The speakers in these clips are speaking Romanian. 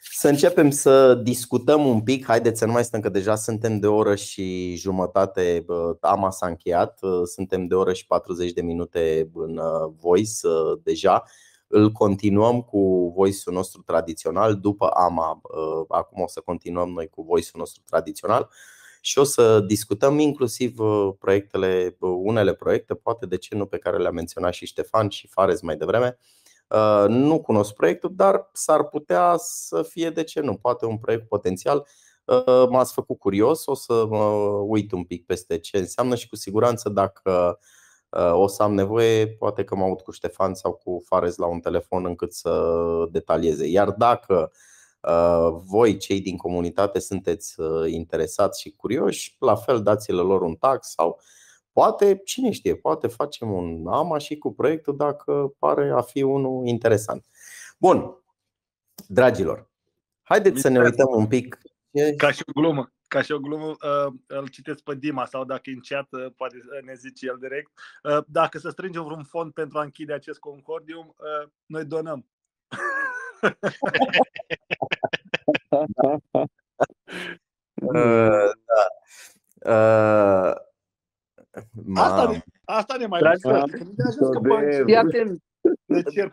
Să începem să discutăm un pic. Haideți să nu mai stăm, că deja suntem de oră și jumătate. Ama s-a încheiat, suntem de oră și 40 de minute în uh, voice uh, deja. Îl continuăm cu voice-ul nostru tradițional. După Ama, uh, acum o să continuăm noi cu voice-ul nostru tradițional și o să discutăm inclusiv uh, proiectele, unele proiecte, poate de ce nu pe care le-a menționat și Ștefan și Fares mai devreme. Uh, nu cunosc proiectul, dar s-ar putea să fie de ce nu, poate un proiect potențial. Uh, m-ați făcut curios, o să mă uit un pic peste ce înseamnă și cu siguranță dacă o să am nevoie, poate că mă aud cu Ștefan sau cu Fares la un telefon încât să detalieze. Iar dacă uh, Uh, voi, cei din comunitate, sunteți uh, interesați și curioși, la fel dați-le lor un tax sau poate, cine știe, poate facem un AMA și cu proiectul dacă pare a fi unul interesant. Bun, dragilor, haideți să ne uităm un pic. Ca și o glumă ca și o glumă, uh, îl citesc pe Dima sau dacă e în chat, poate ne zice el direct. Dacă să strângem vreun fond pentru a închide acest concordium, noi donăm. da. Uh, asta, ne, asta ne mai Fii atent.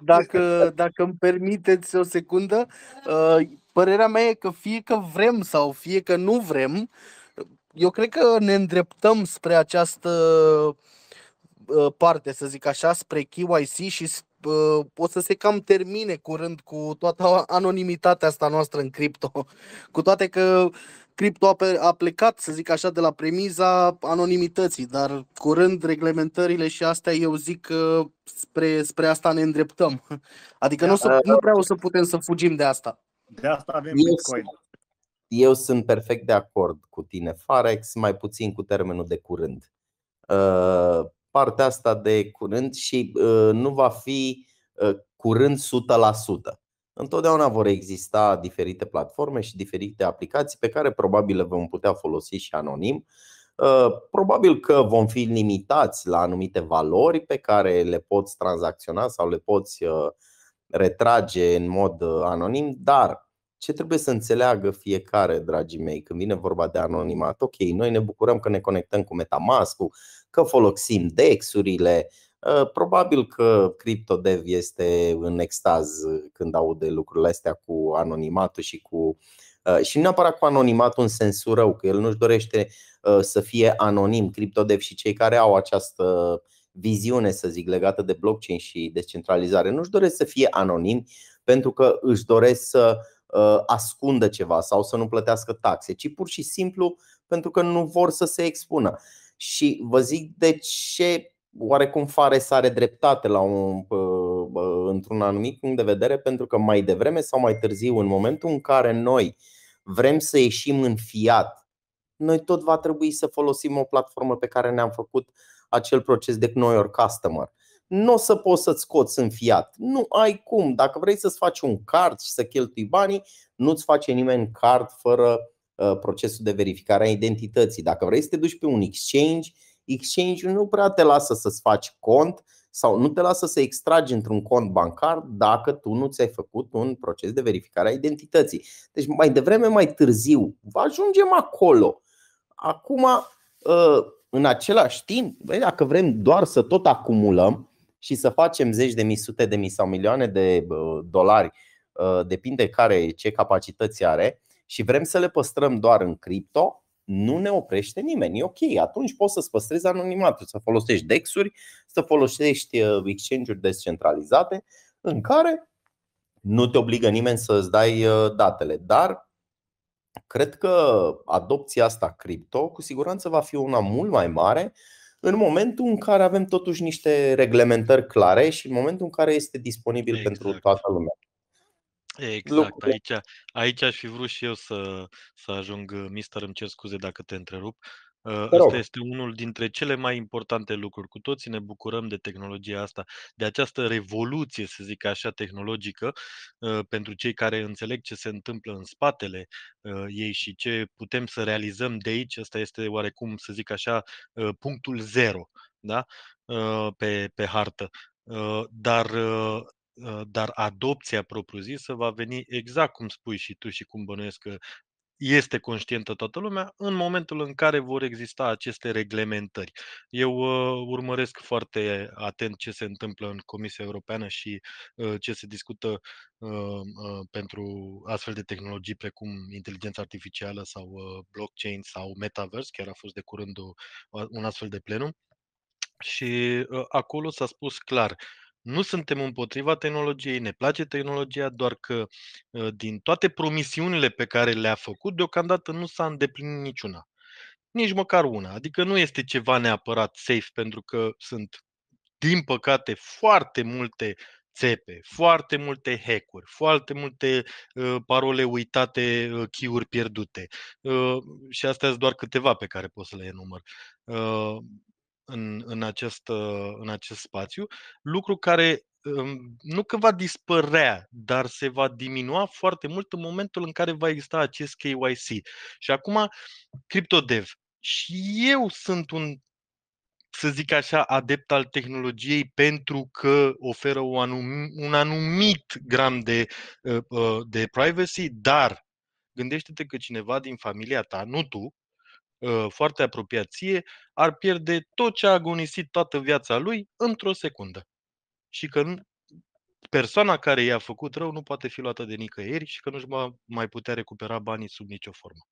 Dacă, dacă îmi permiteți o secundă, uh, părerea mea e că fie că vrem sau fie că nu vrem, eu cred că ne îndreptăm spre această uh, parte, să zic așa, spre KYC și o să se cam termine curând cu toată anonimitatea asta noastră în cripto. Cu toate că cripto a plecat, să zic așa, de la premiza anonimității, dar curând reglementările și astea eu zic că spre, spre asta ne îndreptăm. Adică nu, o să, da. nu prea o să putem să fugim de asta. De asta avem eu Bitcoin. Sunt, eu sunt perfect de acord cu tine, Farex, mai puțin cu termenul de curând. Uh, partea asta de curând și uh, nu va fi uh, curând 100%. Întotdeauna vor exista diferite platforme și diferite aplicații pe care probabil le vom putea folosi și anonim. Uh, probabil că vom fi limitați la anumite valori pe care le poți tranzacționa sau le poți retrage în mod anonim, dar ce trebuie să înțeleagă fiecare, dragii mei, când vine vorba de anonimat? Ok, noi ne bucurăm că ne conectăm cu metamask că folosim DEX-urile, ă, Probabil că CryptoDev este în extaz când aude lucrurile astea cu anonimatul și cu ă, și nu neapărat cu anonimatul în sensul rău, că el nu-și dorește ă, să fie anonim. CryptoDev și cei care au această viziune, să zic, legată de blockchain și descentralizare, nu-și doresc să fie anonim, pentru că își doresc să Uh, ascundă ceva sau să nu plătească taxe, ci pur și simplu pentru că nu vor să se expună. Și vă zic de ce oarecum Fares are dreptate la un, uh, uh, într-un anumit punct de vedere, pentru că mai devreme sau mai târziu, în momentul în care noi vrem să ieșim în fiat, noi tot va trebui să folosim o platformă pe care ne-am făcut acel proces de know your customer nu o să poți să-ți scoți în fiat. Nu ai cum. Dacă vrei să-ți faci un card și să cheltui banii, nu-ți face nimeni card fără uh, procesul de verificare a identității. Dacă vrei să te duci pe un exchange, exchange nu prea te lasă să-ți faci cont sau nu te lasă să extragi într-un cont bancar dacă tu nu ți-ai făcut un proces de verificare a identității. Deci mai devreme, mai târziu, va ajungem acolo. Acum, uh, în același timp, dacă vrem doar să tot acumulăm, și să facem zeci de mii, sute de mii sau milioane de dolari, ă, depinde care ce capacități are, și vrem să le păstrăm doar în cripto, nu ne oprește nimeni. E ok, atunci poți să-ți păstrezi anonimatul, să folosești DEX-uri, să folosești ă, exchange-uri descentralizate în care nu te obligă nimeni să-ți dai ă, datele. Dar cred că adopția asta cripto cu siguranță va fi una mult mai mare în momentul în care avem totuși niște reglementări clare și în momentul în care este disponibil exact. pentru toată lumea. Exact, aici, aici aș fi vrut și eu să, să ajung, mister, îmi cer scuze dacă te întrerup, Asta ă, este unul dintre cele mai importante lucruri. Cu toții ne bucurăm de tehnologia asta, de această revoluție, să zic așa, tehnologică, ă, pentru cei care înțeleg ce se întâmplă în spatele ă, ei și ce putem să realizăm de aici. Asta este oarecum, să zic așa, punctul zero da? pe, pe hartă. Dar dar adopția propriu-zisă va veni exact cum spui și tu și cum bănuiesc că este conștientă toată lumea în momentul în care vor exista aceste reglementări. Eu uh, urmăresc foarte atent ce se întâmplă în Comisia Europeană și uh, ce se discută uh, uh pentru astfel de tehnologii precum inteligența artificială sau uh, blockchain sau metaverse, chiar a fost de curând o, un astfel de plenum. Și uh, acolo s-a spus clar, uh, nu suntem împotriva tehnologiei, ne place tehnologia, doar că ă, din toate promisiunile pe care le-a făcut, deocamdată nu s-a îndeplinit niciuna. Nici măcar una. Adică nu este ceva neapărat safe, pentru că sunt, din păcate, foarte multe țepe, foarte multe hack-uri, foarte multe uh, parole uitate, uh, pierdute. Uh, și astea sunt doar câteva pe care pot să le enumăr. Uh, în, în, acest, ă, în acest spațiu, lucru care nu că va dispărea, dar se va diminua foarte mult în momentul în care va exista acest KYC. Și acum, CryptoDev, și eu sunt un, să zic așa, adept al tehnologiei pentru că oferă o anum, un anumit gram de, ă, ă, de privacy, dar gândește-te că cineva din familia ta, nu tu, Uh, foarte apropiație, ar pierde tot ce a agonisit toată viața lui într-o secundă. Și că persoana care i-a făcut rău nu poate fi luată de nicăieri și că nu-și va mai putea recupera banii sub nicio formă.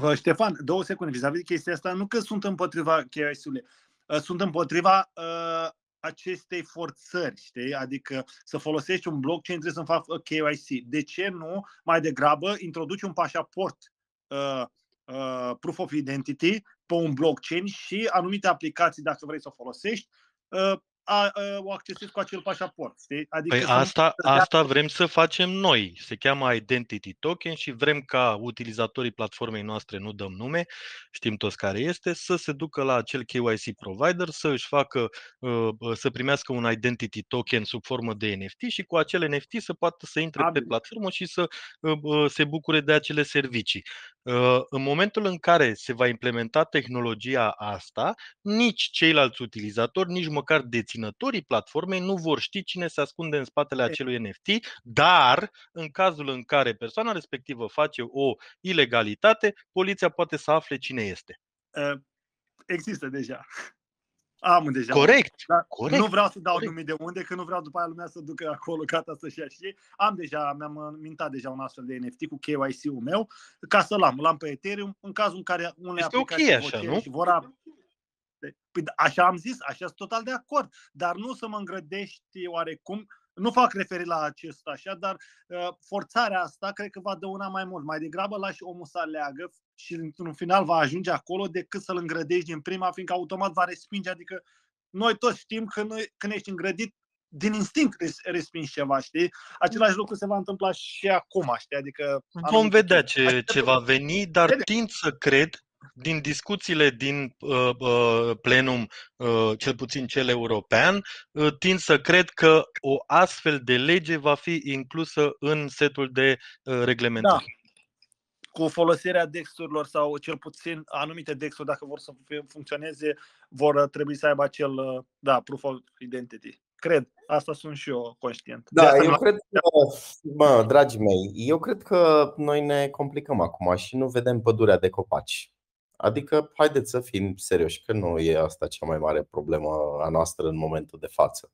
Uh, Ștefan, două secunde vis-a-vis de chestia asta. Nu că sunt împotriva KYC-ului, uh, sunt împotriva uh, acestei forțări, știi? Adică să folosești un blockchain trebuie să fac KYC. De ce nu mai degrabă introduci un pașaport Uh, uh, proof of identity pe un blockchain și anumite aplicații, dacă vrei să o folosești, uh, a, a, o accesezi cu acel pașaport. Știi? Adică păi asta, asta vrem să facem noi. Se cheamă Identity Token și vrem ca utilizatorii platformei noastre, nu dăm nume, știm toți care este, să se ducă la acel KYC provider, să își facă, ă, ă, să primească un Identity Token sub formă de NFT și cu acel NFT să poată să intre Amin. pe platformă și să ă, se bucure de acele servicii. În momentul în care se va implementa tehnologia asta, nici ceilalți utilizatori, nici măcar de deținătorii platformei nu vor ști cine se ascunde în spatele exact. acelui NFT, dar în cazul în care persoana respectivă face o ilegalitate, poliția poate să afle cine este. Ă, există deja. Am deja. Corect. Dar corect nu vreau să dau corect. nume de unde, că nu vreau după aia lumea să ducă acolo, gata să-și ia și Am deja, mi-am mintat deja un astfel de NFT cu KYC-ul meu, ca să-l am. L-am pe Ethereum, în cazul în care unele este aplicații okay, așa, nu? și vor, Păi, da, așa am zis, așa sunt total de acord, dar nu să mă îngrădești oarecum, nu fac referire la acest așa, dar uh, forțarea asta cred că va dăuna mai mult. Mai degrabă lași omul să aleagă și într-un final va ajunge acolo decât să-l îngrădești din prima, fiindcă automat va respinge. Adică noi toți știm că noi, când ești îngrădit, din instinct respingi ceva, știi? Același lucru se va întâmpla și acum, știi? Adică... Vom vedea ce, adică ce va veni, dar tind să cred din discuțiile din uh, uh, plenum, uh, cel puțin cel european, uh, tind să cred că o astfel de lege va fi inclusă în setul de uh, reglementări. Da. Cu folosirea dexurilor sau cel puțin anumite dexuri, dacă vor să funcționeze, vor uh, trebui să aibă acel uh, da, proof of identity. Cred, asta sunt și eu conștient. Da, eu cred că, mă, dragii mei, eu cred că noi ne complicăm acum și nu vedem pădurea de copaci. Adică, haideți să fim serioși, că nu e asta cea mai mare problemă a noastră în momentul de față.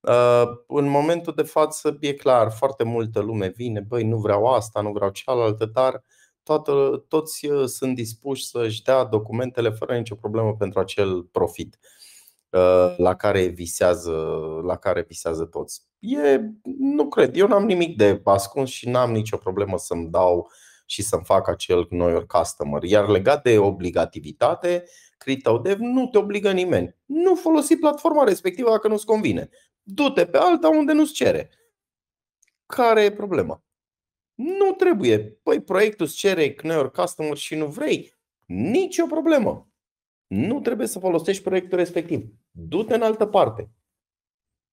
Uh, în momentul de față, e clar, foarte multă lume vine, băi, nu vreau asta, nu vreau cealaltă, dar toată, toți uh, sunt dispuși să-și dea documentele fără nicio problemă pentru acel profit uh, la care visează, la care visează toți. E, nu cred, eu n-am nimic de ascuns și n-am nicio problemă să-mi dau uh, și să-mi fac acel noi or customer. Iar legat de obligativitate, CryptoDev nu te obligă nimeni. Nu folosi platforma respectivă dacă nu-ți convine. Du-te pe alta unde nu-ți cere. Care e problema? Nu trebuie. Păi proiectul îți cere noi or customer și nu vrei. Nici o problemă. Nu trebuie să folosești proiectul respectiv. Du-te în altă parte.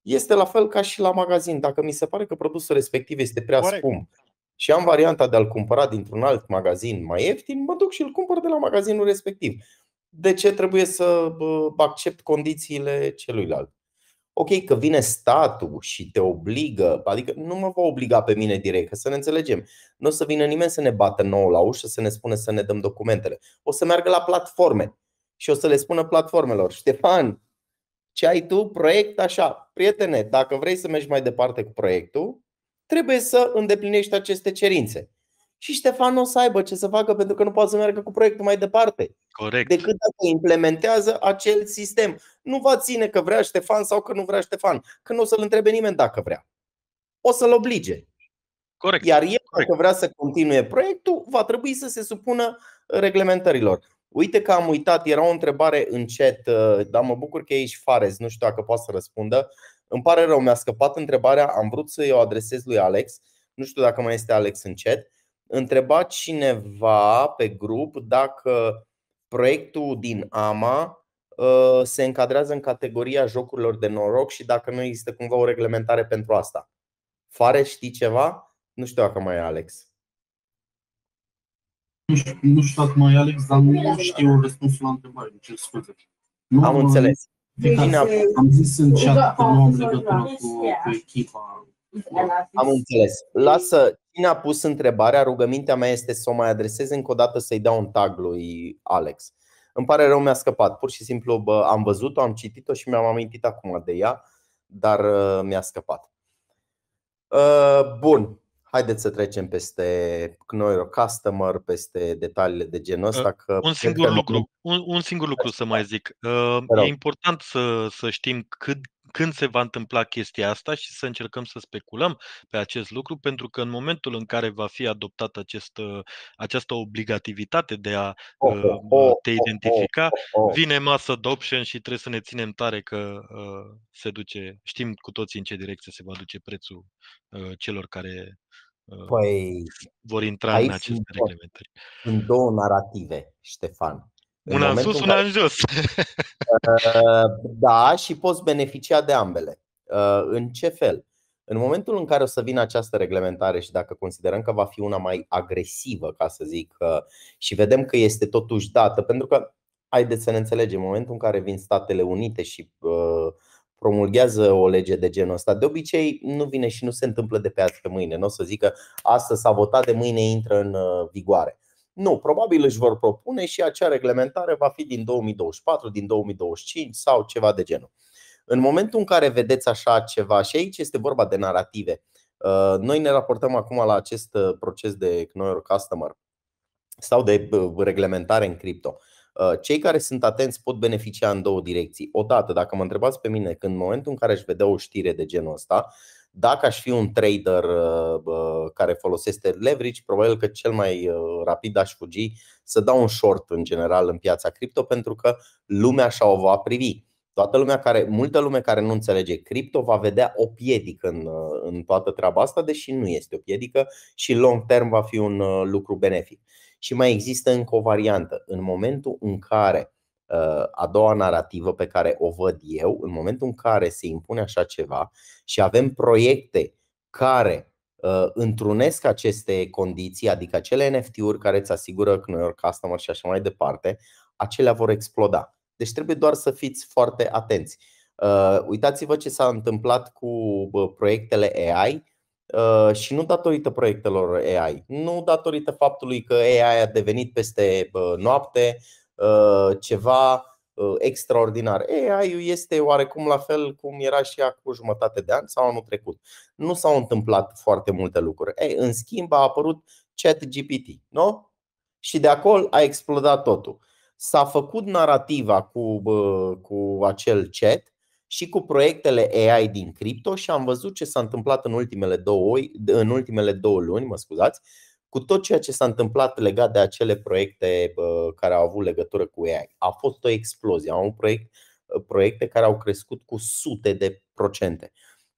Este la fel ca și la magazin. Dacă mi se pare că produsul respectiv este prea Corect. scump și am varianta de a-l cumpăra dintr-un alt magazin mai ieftin, mă duc și îl cumpăr de la magazinul respectiv. De ce trebuie să accept condițiile celuilalt? Ok, că vine statul și te obligă, adică nu mă va obliga pe mine direct, că să ne înțelegem. Nu o să vină nimeni să ne bată nouă la ușă, să ne spună să ne dăm documentele. O să meargă la platforme și o să le spună platformelor, Ștefan, ce ai tu, proiect așa, prietene, dacă vrei să mergi mai departe cu proiectul, trebuie să îndeplinești aceste cerințe. Și Ștefan nu o să aibă ce să facă pentru că nu poate să meargă cu proiectul mai departe. Corect. Decât dacă implementează acel sistem. Nu va ține că vrea Ștefan sau că nu vrea Ștefan, că nu o să-l întrebe nimeni dacă vrea. O să-l oblige. Corect. Iar el, Corect. dacă vrea să continue proiectul, va trebui să se supună reglementărilor. Uite că am uitat, era o întrebare în chat, uh, dar mă bucur că e aici Fares, nu știu dacă poate să răspundă. Îmi pare rău, mi-a scăpat întrebarea, am vrut să-i o adresez lui Alex, nu știu dacă mai este Alex în chat. Întreba cineva pe grup dacă proiectul din AMA uh, se încadrează în categoria jocurilor de noroc și dacă nu există cumva o reglementare pentru asta. Fare, știi ceva? Nu știu dacă mai e Alex. Nu știu, nu știu dacă mai e Alex, dar nu știu răspunsul la întrebare. Ce scuze. Nu, Am înțeles. Deci, am zis în chat că nu am legătură cu, cu echipa. Am înțeles. Lasă, cine a pus întrebarea, rugămintea mea este să o mai adresez încă o dată să-i dau un tag lui Alex. Îmi pare rău, mi-a scăpat. Pur și simplu bă, am văzut-o, am citit-o și mi-am amintit acum de ea, dar uh, mi-a scăpat. Uh, bun. Haideți să trecem peste Knoiro Customer, peste detaliile de genul ăsta. Uh, că un, singur lucru, un, un singur lucru să mai zic. Uh, e important să, să știm cât, când se va întâmpla chestia asta și să încercăm să speculăm pe acest lucru, pentru că în momentul în care va fi adoptată acest, uh, această obligativitate de a oh, oh, oh, te oh, identifica, oh, oh, vine masă adoption și trebuie să ne ținem tare că uh, se duce, știm cu toții în ce direcție se va duce prețul uh, celor care Ă, păi, vor intra în aceste reglementări. În două narrative, Ștefan. Una în, în sus, una în jos. Ă, da, și poți beneficia de ambele. Ă, în ce fel? În momentul în care o să vină această reglementare și dacă considerăm că va fi una mai agresivă, ca să zic, și vedem că este totuși dată, pentru că haideți să ne înțelegem, în momentul în care vin Statele Unite și uh, promulghează o lege de genul ăsta, de obicei nu vine și nu se întâmplă de pe azi pe mâine. Nu o să zică astăzi s-a votat, de mâine intră în uh, vigoare. Nu, probabil își vor propune și acea reglementare va fi din 2024, din 2025 sau ceva de genul. În momentul în care vedeți așa ceva, și aici este vorba de narrative, uh, noi ne raportăm acum la acest uh, proces de Know Your Customer sau de reglementare în cripto. Uh, cei care sunt atenți pot beneficia în două direcții. Odată, dacă mă întrebați pe mine, când în momentul în care aș vedea o știre de genul ăsta, dacă aș fi un trader uh, care folosește leverage, probabil că cel mai uh, rapid aș fugi să dau un short în general în piața cripto pentru că lumea așa o va privi. Toată lumea care, multă lume care nu înțelege cripto va vedea o piedică în, în toată treaba asta, deși nu este o piedică și long term va fi un lucru benefic. Și mai există încă o variantă. În momentul în care uh, a doua narrativă pe care o văd eu, în momentul în care se impune așa ceva și avem proiecte care uh, întrunesc aceste condiții, adică acele NFT-uri care îți asigură că noi customer și așa mai departe, acelea vor exploda. Deci trebuie doar să fiți foarte atenți. Uh, uitați-vă ce s-a întâmplat cu proiectele AI Uh, și nu datorită proiectelor AI, nu datorită faptului că AI a devenit peste uh, noapte uh, ceva extraordinar. ai este oarecum la fel cum era și acum jumătate de an sau anul trecut. Nu s-au întâmplat foarte multe lucruri. Ei, în schimb a apărut ChatGPT, nu? Și de acolo a explodat totul. S-a făcut narativa cu, cu acel chat și cu proiectele AI din cripto și am văzut ce s-a întâmplat în ultimele două, în ultimele două luni, mă scuzați, cu tot ceea ce s-a întâmplat legat de acele proiecte care au avut legătură cu AI. A fost o explozie, Au proiect, proiecte care au crescut cu sute de procente.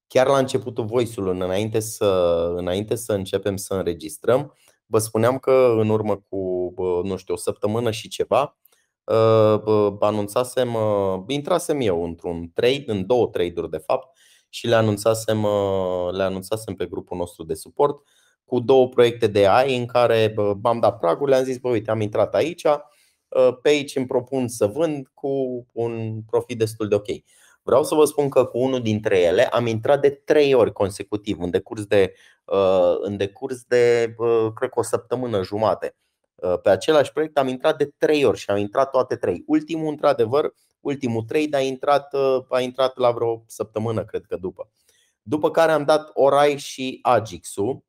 Chiar la începutul voice-ului, înainte să, înainte să începem să înregistrăm, vă spuneam că în urmă cu, nu știu, o săptămână și ceva, Ă, anunțasem, ă, intrasem eu într-un trade, în două trade-uri de fapt și le anunțasem, ă, le anunțasem pe grupul nostru de suport cu două proiecte de AI în care am dat pragul, le-am zis, bă, uite, am intrat aici, pe aici îmi propun să vând cu un profit destul de ok. Vreau să vă spun că cu unul dintre ele am intrat de trei ori consecutiv, în decurs de, în decurs de cred că o săptămână jumate. Uh, pe același proiect, am intrat de trei ori și am intrat toate trei. Ultimul, într-adevăr, ultimul trade a intrat, uh, a intrat la vreo săptămână, cred că după. După care am dat Orai și Agixu.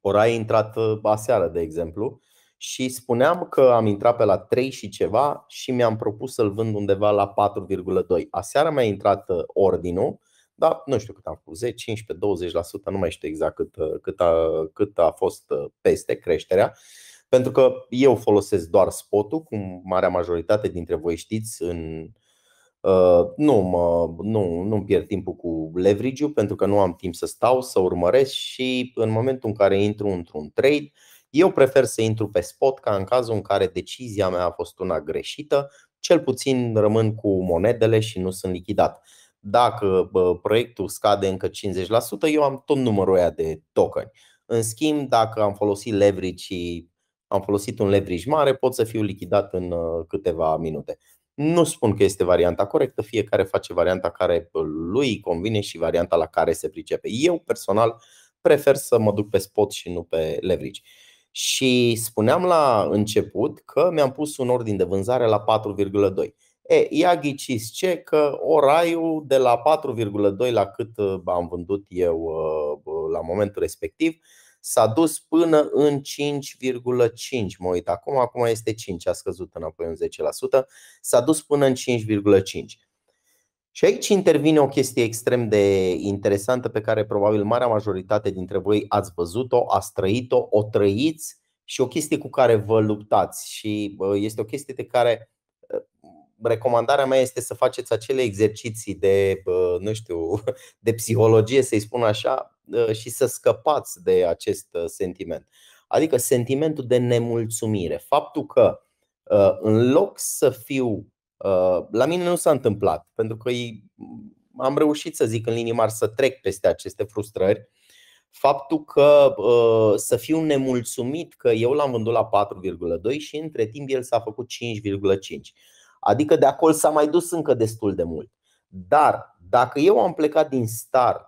Orai a intrat uh, aseară, de exemplu, și spuneam că am intrat pe la 3 și ceva și mi-am propus să-l vând undeva la 4,2. Aseară mi-a intrat ordinul, dar nu știu cât am făcut, 10, 15, 20%, nu mai știu exact cât, cât, a, cât a fost peste creșterea pentru că eu folosesc doar spotul, cum marea majoritate dintre voi știți, în, uh, nu, mă, nu, nu pierd timpul cu leverage pentru că nu am timp să stau, să urmăresc și în momentul în care intru într-un trade, eu prefer să intru pe spot ca în cazul în care decizia mea a fost una greșită, cel puțin rămân cu monedele și nu sunt lichidat. Dacă proiectul scade încă 50%, eu am tot numărul ăia de tokeni. În schimb, dacă am folosit leverage și am folosit un leverage mare, pot să fiu lichidat în uh, câteva minute. Nu spun că este varianta corectă, fiecare face varianta care uh, lui convine și varianta la care se pricepe. Eu personal prefer să mă duc pe spot și nu pe leverage. Și spuneam la început că mi-am pus un ordin de vânzare la 4,2. E, ia ghiciți ce că oraiul de la 4,2 la cât uh, am vândut eu la momentul respectiv S-a dus până în 5,5, mă uit acum, acum este 5, a scăzut înapoi în 10%, s-a dus până în 5,5. Și aici intervine o chestie extrem de interesantă pe care probabil marea majoritate dintre voi ați văzut-o, ați trăit-o, o trăiți și o chestie cu care vă luptați. Și este o chestie de care recomandarea mea este să faceți acele exerciții de, nu știu, de psihologie, să-i spun așa, și să scăpați de acest ă, sentiment. Adică sentimentul de nemulțumire. Faptul că ă, în loc să fiu. Ă, la mine nu s-a întâmplat, pentru că am reușit să zic în linii mari să trec peste aceste frustrări. Faptul că să fiu nemulțumit că eu l-am vândut la 4,2 și între timp el s-a făcut 5,5 Adică de acolo s-a mai dus încă destul de mult. Dar dacă eu am plecat din start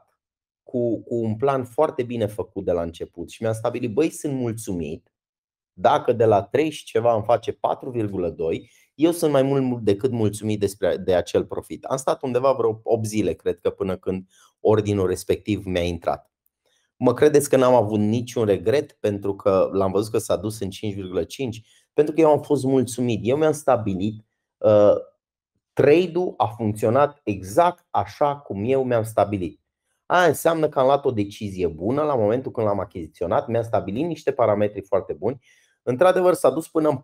cu, cu un plan foarte bine făcut de la început și mi-am stabilit, băi, sunt mulțumit, dacă de la 3 și ceva îmi face 4,2, eu sunt mai mult decât mulțumit despre, de acel profit. Am stat undeva vreo 8 zile, cred că, până când ordinul respectiv mi-a intrat. Mă credeți că n-am avut niciun regret pentru că l-am văzut că s-a dus în 5,5? Pentru că eu am fost mulțumit. Eu mi-am stabilit Uh, trade-ul a funcționat exact așa cum eu mi-am stabilit. Aia înseamnă că am luat o decizie bună la momentul când l-am achiziționat, mi-am stabilit niște parametri foarte buni. Într-adevăr, s-a dus până în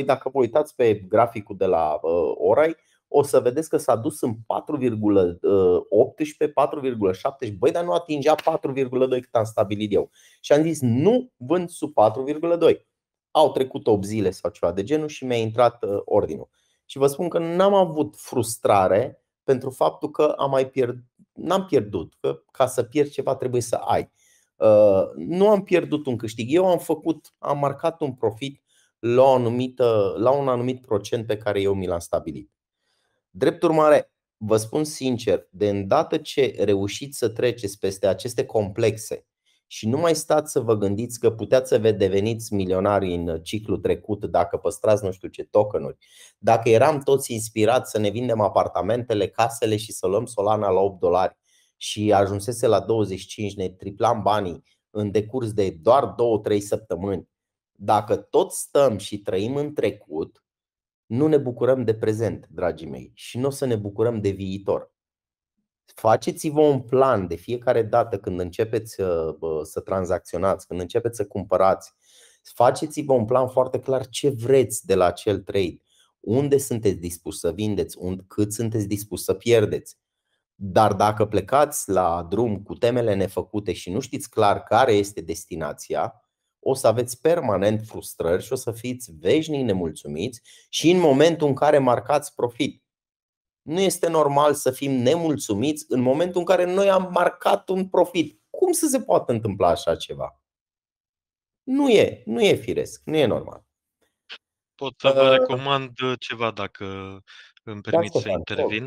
4,2. Dacă vă uitați pe graficul de la uh, Orai, o să vedeți că s-a dus în 4,18, 4,7 băi, dar nu atingea 4,2 cât am stabilit eu. Și am zis, nu vând sub 4,2 au trecut 8 zile sau ceva de genul și mi-a intrat uh, ordinul. Și vă spun că n-am avut frustrare pentru faptul că am mai pierd, n-am pierdut, că ca să pierzi ceva trebuie să ai. Uh, nu am pierdut un câștig. Eu am făcut, am marcat un profit la, o anumită, la un anumit procent pe care eu mi l-am stabilit. Drept urmare, vă spun sincer, de îndată ce reușiți să treceți peste aceste complexe și nu mai stați să vă gândiți că puteți să vă deveniți milionari în ciclu trecut dacă păstrați nu știu ce tokenuri. Dacă eram toți inspirați să ne vindem apartamentele, casele și să luăm Solana la 8 dolari și ajunsese la 25, ne triplam banii în decurs de doar 2-3 săptămâni. Dacă tot stăm și trăim în trecut, nu ne bucurăm de prezent, dragii mei, și nu o să ne bucurăm de viitor. Faceți-vă un plan de fiecare dată când începeți uh, să tranzacționați, când începeți să cumpărați. Faceți-vă un plan foarte clar ce vreți de la acel trade, unde sunteți dispus să vindeți, cât sunteți dispus să pierdeți. Dar dacă plecați la drum cu temele nefăcute și nu știți clar care este destinația, o să aveți permanent frustrări și o să fiți veșnic nemulțumiți și în momentul în care marcați profit. Nu este normal să fim nemulțumiți în momentul în care noi am marcat un profit. Cum să se poate întâmpla așa ceva? Nu e, nu e firesc, nu e normal. Pot să vă uh, recomand ceva dacă îmi permit să intervin.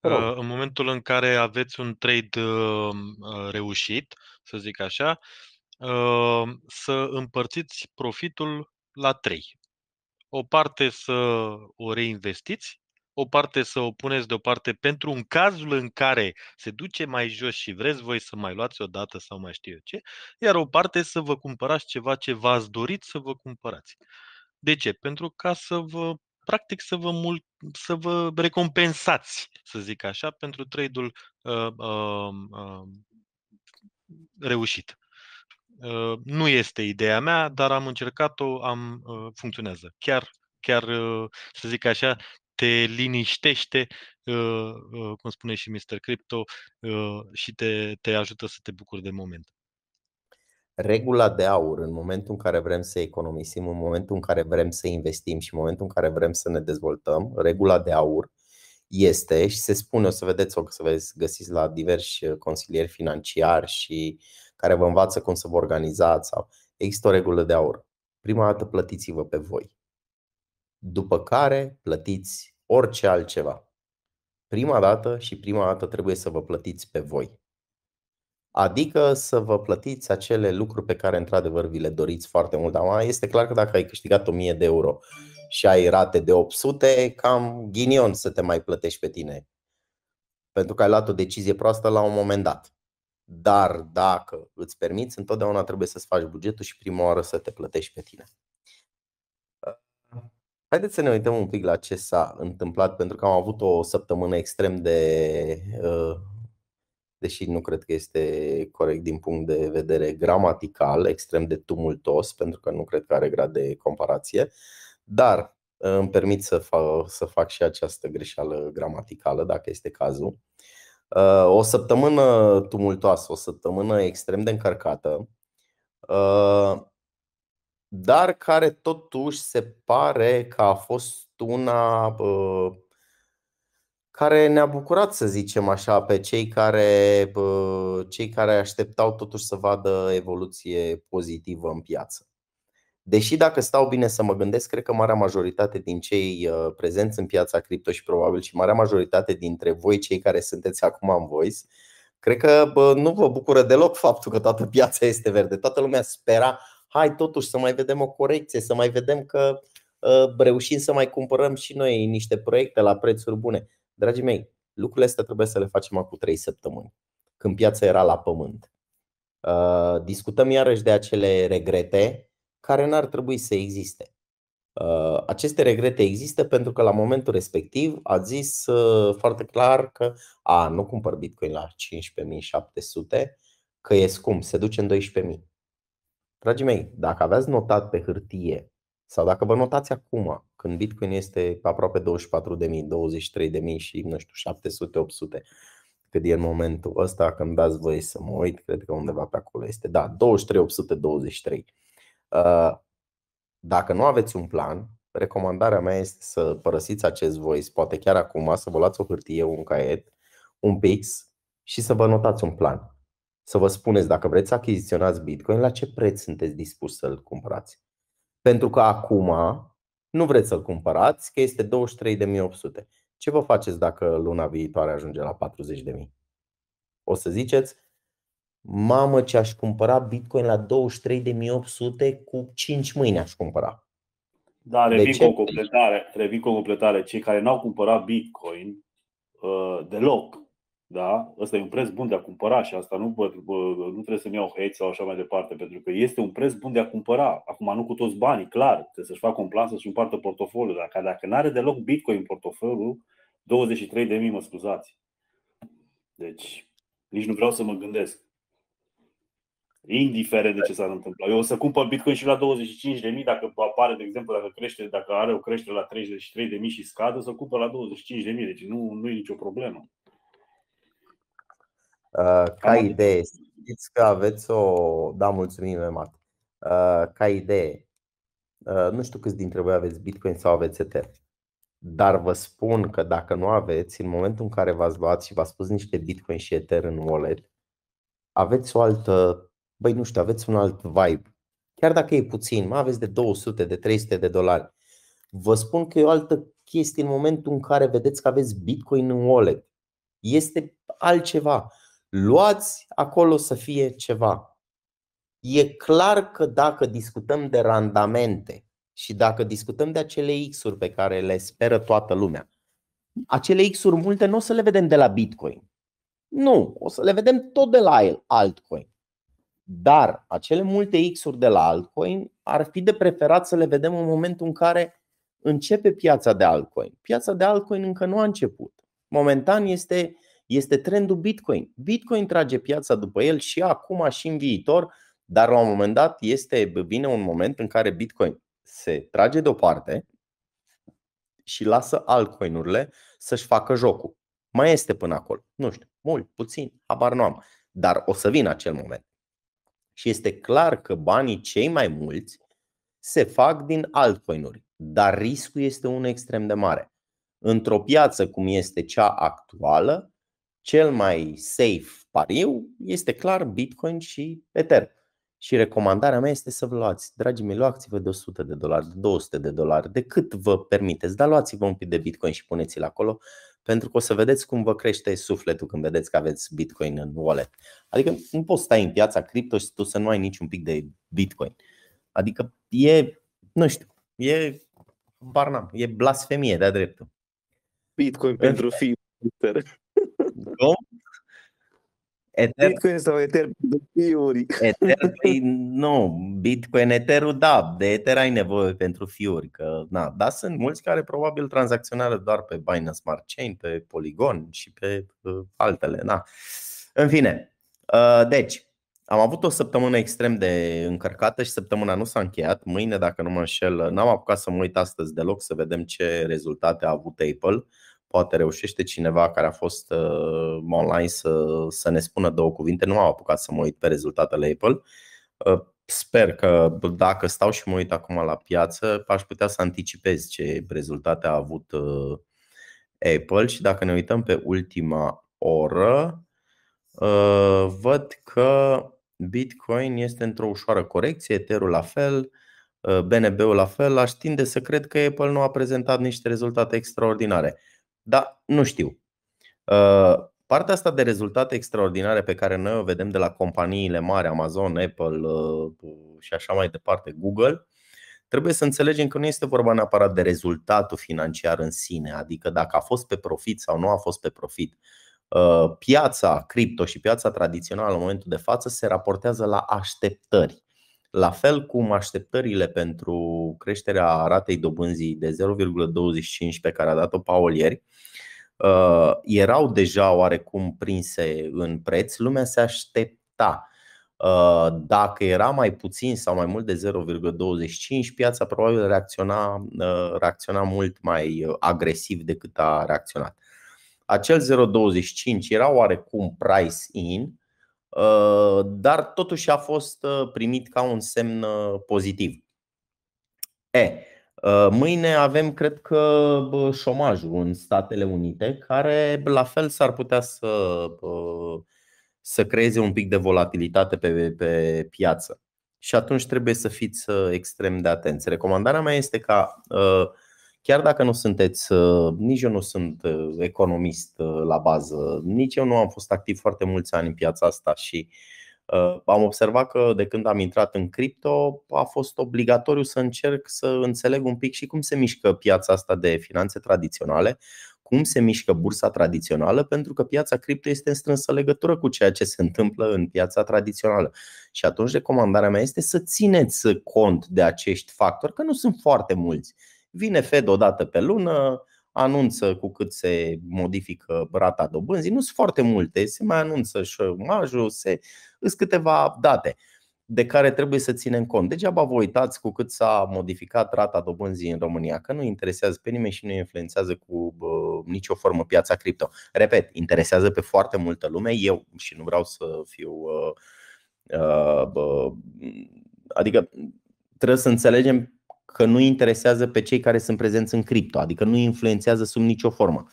Uh, în momentul în care aveți un trade um, uh, reușit, să zic așa, să împărțiți profitul la trei. O parte să o reinvestiți o parte să o puneți deoparte pentru un cazul în care se duce mai jos și vreți voi să mai luați o dată sau mai știu eu ce, iar o parte să vă cumpărați ceva ce v-ați dorit să vă cumpărați. De ce? Pentru ca să vă practic să vă, mul să vă recompensați, să zic așa, pentru trade-ul uh, uh, uh, reușit. Ă, nu este ideea mea, dar am încercat-o, am, ă, funcționează. Chiar, chiar ă, să zic așa, te liniștește, uh, uh, cum spune și Mr. Crypto, uh, și te, te ajută să te bucuri de moment. Regula de aur, în momentul în care vrem să economisim, în momentul în care vrem să investim și în momentul în care vrem să ne dezvoltăm, regula de aur este și se spune, o să vedeți, o să vezi, găsiți la diversi consilieri financiari și care vă învață cum să vă organizați. Sau... Există o regulă de aur. Prima dată plătiți-vă pe voi după care plătiți orice altceva. Prima dată și prima dată trebuie să vă plătiți pe voi. Adică să vă plătiți acele lucruri pe care într-adevăr vi le doriți foarte mult. Dar este clar că dacă ai câștigat 1000 de euro și ai rate de 800, cam ghinion să te mai plătești pe tine. Pentru că ai luat o decizie proastă la un moment dat. Dar dacă îți permiți, întotdeauna trebuie să-ți faci bugetul și prima oară să te plătești pe tine. Haideți să ne uităm un pic la ce s-a întâmplat, pentru că am avut o săptămână extrem de. Uh, deși nu cred că este corect din punct de vedere gramatical, extrem de tumultos, pentru că nu cred că are grad de comparație, dar uh, îmi permit să, fac, să fac și această greșeală gramaticală, dacă este cazul. Uh, o săptămână tumultoasă, o săptămână extrem de încărcată dar care totuși se pare că a fost una care ne-a bucurat, să zicem așa, pe cei care, cei care așteptau totuși să vadă evoluție pozitivă în piață. Deși dacă stau bine să mă gândesc, cred că marea majoritate din cei ă, prezenți în piața cripto și probabil și marea majoritate dintre voi, cei care sunteți acum în voice, cred că bă, nu vă bucură deloc faptul că toată piața este verde. Toată lumea spera, hai totuși să mai vedem o corecție, să mai vedem că uh, reușim să mai cumpărăm și noi niște proiecte la prețuri bune. Dragii mei, lucrurile astea trebuie să le facem acum 3 săptămâni, când piața era la pământ. Uh, discutăm iarăși de acele regrete care n-ar trebui să existe. Uh, aceste regrete există pentru că la momentul respectiv a zis foarte clar că a, nu cumpăr Bitcoin la 15.700, că e scump, se duce în 12.000. Dragii mei, dacă aveți notat pe hârtie sau dacă vă notați acum, când Bitcoin este aproape 24.000, 23.000 și, nu știu, 700, 800, cât e în momentul ăsta, când dați voie să mă uit, cred că undeva pe acolo este. Da, 23823. Uh, dacă nu aveți un plan, recomandarea mea este să părăsiți acest voice, poate chiar acum, să vă luați o hârtie, un caiet, un pix și să vă notați un plan să vă spuneți dacă vreți să achiziționați Bitcoin, la ce preț sunteți dispus să-l cumpărați. Pentru că acum nu vreți să-l cumpărați, că este 23.800. Ce vă faceți dacă luna viitoare ajunge la 40.000? O să ziceți, mamă ce aș cumpăra Bitcoin la 23.800 cu 5 mâini aș cumpăra. Da, revin cu, o completare, revin cu o completare. Cei care n-au cumpărat Bitcoin uh, deloc da? Ăsta e un preț bun de a cumpăra și asta nu, nu trebuie să-mi iau hate sau așa mai departe, pentru că este un preț bun de a cumpăra. Acum nu cu toți banii, clar, trebuie să-și facă un plan să-și împartă portofoliul, dacă, dacă nu are deloc Bitcoin în portofoliu, mii, mă scuzați. Deci, nici nu vreau să mă gândesc. Indiferent de ce s-ar întâmpla. Eu o să cumpăr Bitcoin și la 25 de mii dacă apare, de exemplu, dacă crește, dacă are o creștere la 33 de mii și scade, o să cumpăr la 25 de mii deci nu, nu e nicio problemă. Uh, ca idee, știți că aveți o. Da, mulțumim, Emat. Uh, ca idee, uh, nu știu câți dintre voi aveți Bitcoin sau aveți Ether, dar vă spun că dacă nu aveți, în momentul în care v-ați luat și v-ați pus niște Bitcoin și Ether în wallet, aveți o altă, băi, nu știu, aveți un alt vibe. Chiar dacă e puțin, mai aveți de 200, de 300 de dolari. Vă spun că e o altă chestie în momentul în care vedeți că aveți Bitcoin în wallet. Este altceva luați acolo să fie ceva. E clar că dacă discutăm de randamente și dacă discutăm de acele X-uri pe care le speră toată lumea, acele X-uri multe nu o să le vedem de la Bitcoin. Nu, o să le vedem tot de la altcoin. Dar acele multe X-uri de la altcoin ar fi de preferat să le vedem în momentul în care începe piața de altcoin. Piața de altcoin încă nu a început. Momentan este este trendul Bitcoin. Bitcoin trage piața după el și acum și în viitor, dar la un moment dat este bine un moment în care Bitcoin se trage deoparte și lasă altcoinurile să-și facă jocul. Mai este până acolo. Nu știu, mult, puțin, habar nu am. Dar o să vină acel moment. Și este clar că banii cei mai mulți se fac din altcoinuri, dar riscul este unul extrem de mare. Într-o piață cum este cea actuală, cel mai safe pariu este clar Bitcoin și Ether. Și recomandarea mea este să vă luați, dragii mei, luați-vă de 100 de dolari, de 200 de dolari, de cât vă permiteți, dar luați-vă un pic de Bitcoin și puneți-l acolo, pentru că o să vedeți cum vă crește sufletul când vedeți că aveți Bitcoin în wallet. Adică nu poți sta în piața cripto și tu să nu ai niciun pic de Bitcoin. Adică e, nu știu, e barna, e blasfemie de-a dreptul. Bitcoin pentru fi. Cum? Ether... Bitcoin sau Ether? Ether, nu, Bitcoin, Ether, da, de Ether ai nevoie pentru fiori, că, na, dar sunt mulți care probabil tranzacționează doar pe Binance Smart Chain, pe Polygon și pe uh, altele, na. În fine, uh, deci, am avut o săptămână extrem de încărcată și săptămâna nu s-a încheiat. Mâine, dacă nu mă înșel, n-am apucat să mă uit astăzi deloc să vedem ce rezultate a avut Apple poate reușește cineva care a fost uh, online să, să ne spună două cuvinte. Nu am apucat să mă uit pe rezultatele Apple. Uh, sper că dacă stau și mă uit acum la piață, aș putea să anticipez ce rezultate a avut uh, Apple și dacă ne uităm pe ultima oră, uh, văd că Bitcoin este într-o ușoară corecție, Ethereum la fel, uh, BNB-ul la fel, aș tinde să cred că Apple nu a prezentat niște rezultate extraordinare. Dar nu știu. Uh, partea asta de rezultate extraordinare pe care noi o vedem de la companiile mari, Amazon, Apple uh, și așa mai departe, Google, trebuie să înțelegem că nu este vorba neapărat de rezultatul financiar în sine, adică dacă a fost pe profit sau nu a fost pe profit. Uh, piața cripto și piața tradițională în momentul de față se raportează la așteptări la fel cum așteptările pentru creșterea ratei dobânzii de 0,25 pe care a dat-o Paul ieri uh, erau deja oarecum prinse în preț, lumea se aștepta. Uh, dacă era mai puțin sau mai mult de 0,25, piața probabil reacționa, uh, reacționa mult mai agresiv decât a reacționat. Acel 0,25 era oarecum price in, Uh, dar totuși a fost uh, primit ca un semn uh, pozitiv. E, mâine avem, cred că, șomajul în Statele Unite, care la fel s-ar putea să, să creeze un pic de volatilitate pe, pe piață. Și atunci trebuie să fiți extrem de atenți. Recomandarea mea este ca uh, Chiar dacă nu sunteți, uh, nici eu nu sunt uh, economist uh, la bază, nici eu nu am fost activ foarte mulți ani în piața asta și am observat că de când am intrat în cripto a fost obligatoriu să încerc să înțeleg un pic și cum se mișcă piața asta de finanțe tradiționale, cum se mișcă bursa tradițională, pentru că piața cripto este în strânsă legătură cu ceea ce se întâmplă în piața tradițională. Și atunci recomandarea mea este să țineți cont de acești factori, că nu sunt foarte mulți. Vine Fed o dată pe lună, anunță cu cât se modifică rata dobânzii. Nu sunt foarte multe, se mai anunță șomajul, se... sunt câteva date de care trebuie să ținem cont. Degeaba vă uitați cu cât s-a modificat rata dobânzii în România, că nu interesează pe nimeni și nu influențează cu nicio formă piața cripto. Repet, interesează pe foarte multă lume, eu și nu vreau să fiu. Uh, uh, adică trebuie să înțelegem că nu interesează pe cei care sunt prezenți în cripto, adică nu influențează sub nicio formă.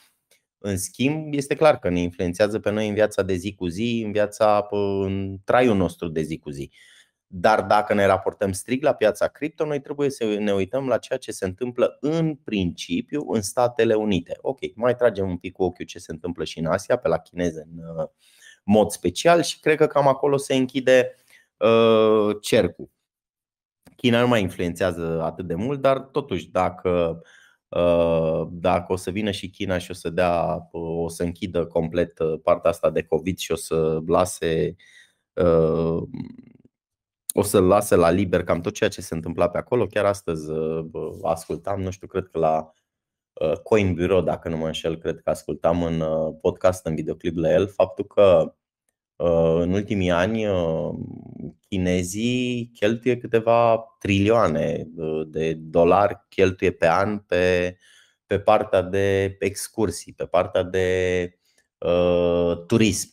În schimb, este clar că ne influențează pe noi în viața de zi cu zi, în viața, în traiul nostru de zi cu zi. Dar dacă ne raportăm strict la piața cripto, noi trebuie să ne uităm la ceea ce se întâmplă în principiu în Statele Unite. Ok, mai tragem un pic cu ochiul ce se întâmplă și în Asia, pe la chineze în uh, mod special și cred că cam acolo se închide uh, cercul. China nu mai influențează atât de mult, dar totuși dacă uh, dacă o să vină și China și o să dea, o să închidă complet uh, partea asta de COVID și o să lase uh, o să lase la liber cam tot ceea ce se întâmpla pe acolo. Chiar astăzi ascultam, nu știu, cred că la Coin Bureau, dacă nu mă înșel, cred că ascultam în podcast, în videoclip la el, faptul că Uh, în ultimii ani, uh, chinezii cheltuie câteva trilioane uh, de dolari cheltuie pe an pe, pe partea de excursii, pe partea de uh, turism.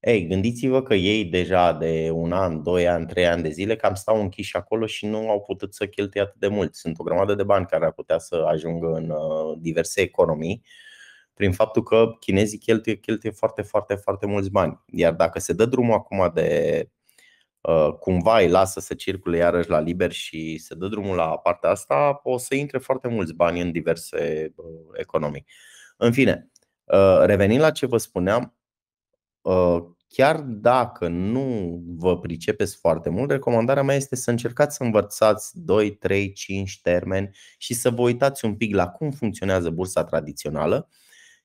Ei, gândiți-vă că ei deja de un an, doi ani, trei ani de zile cam stau închiși acolo și nu au putut să cheltuie atât de mult. Sunt o grămadă de bani care ar putea să ajungă în diverse economii uh, prin faptul că chinezii cheltuie, cheltuie foarte, foarte, foarte mulți bani. Iar dacă se dă drumul acum de uh, cumva îi lasă să circule iarăși la liber și se dă drumul la partea asta, o să intre foarte mulți bani în diverse uh, economii. În fine, uh, revenind la ce vă spuneam, chiar dacă nu vă pricepeți foarte mult, recomandarea mea este să încercați să învățați 2, 3, 5 termeni și să vă uitați un pic la cum funcționează bursa tradițională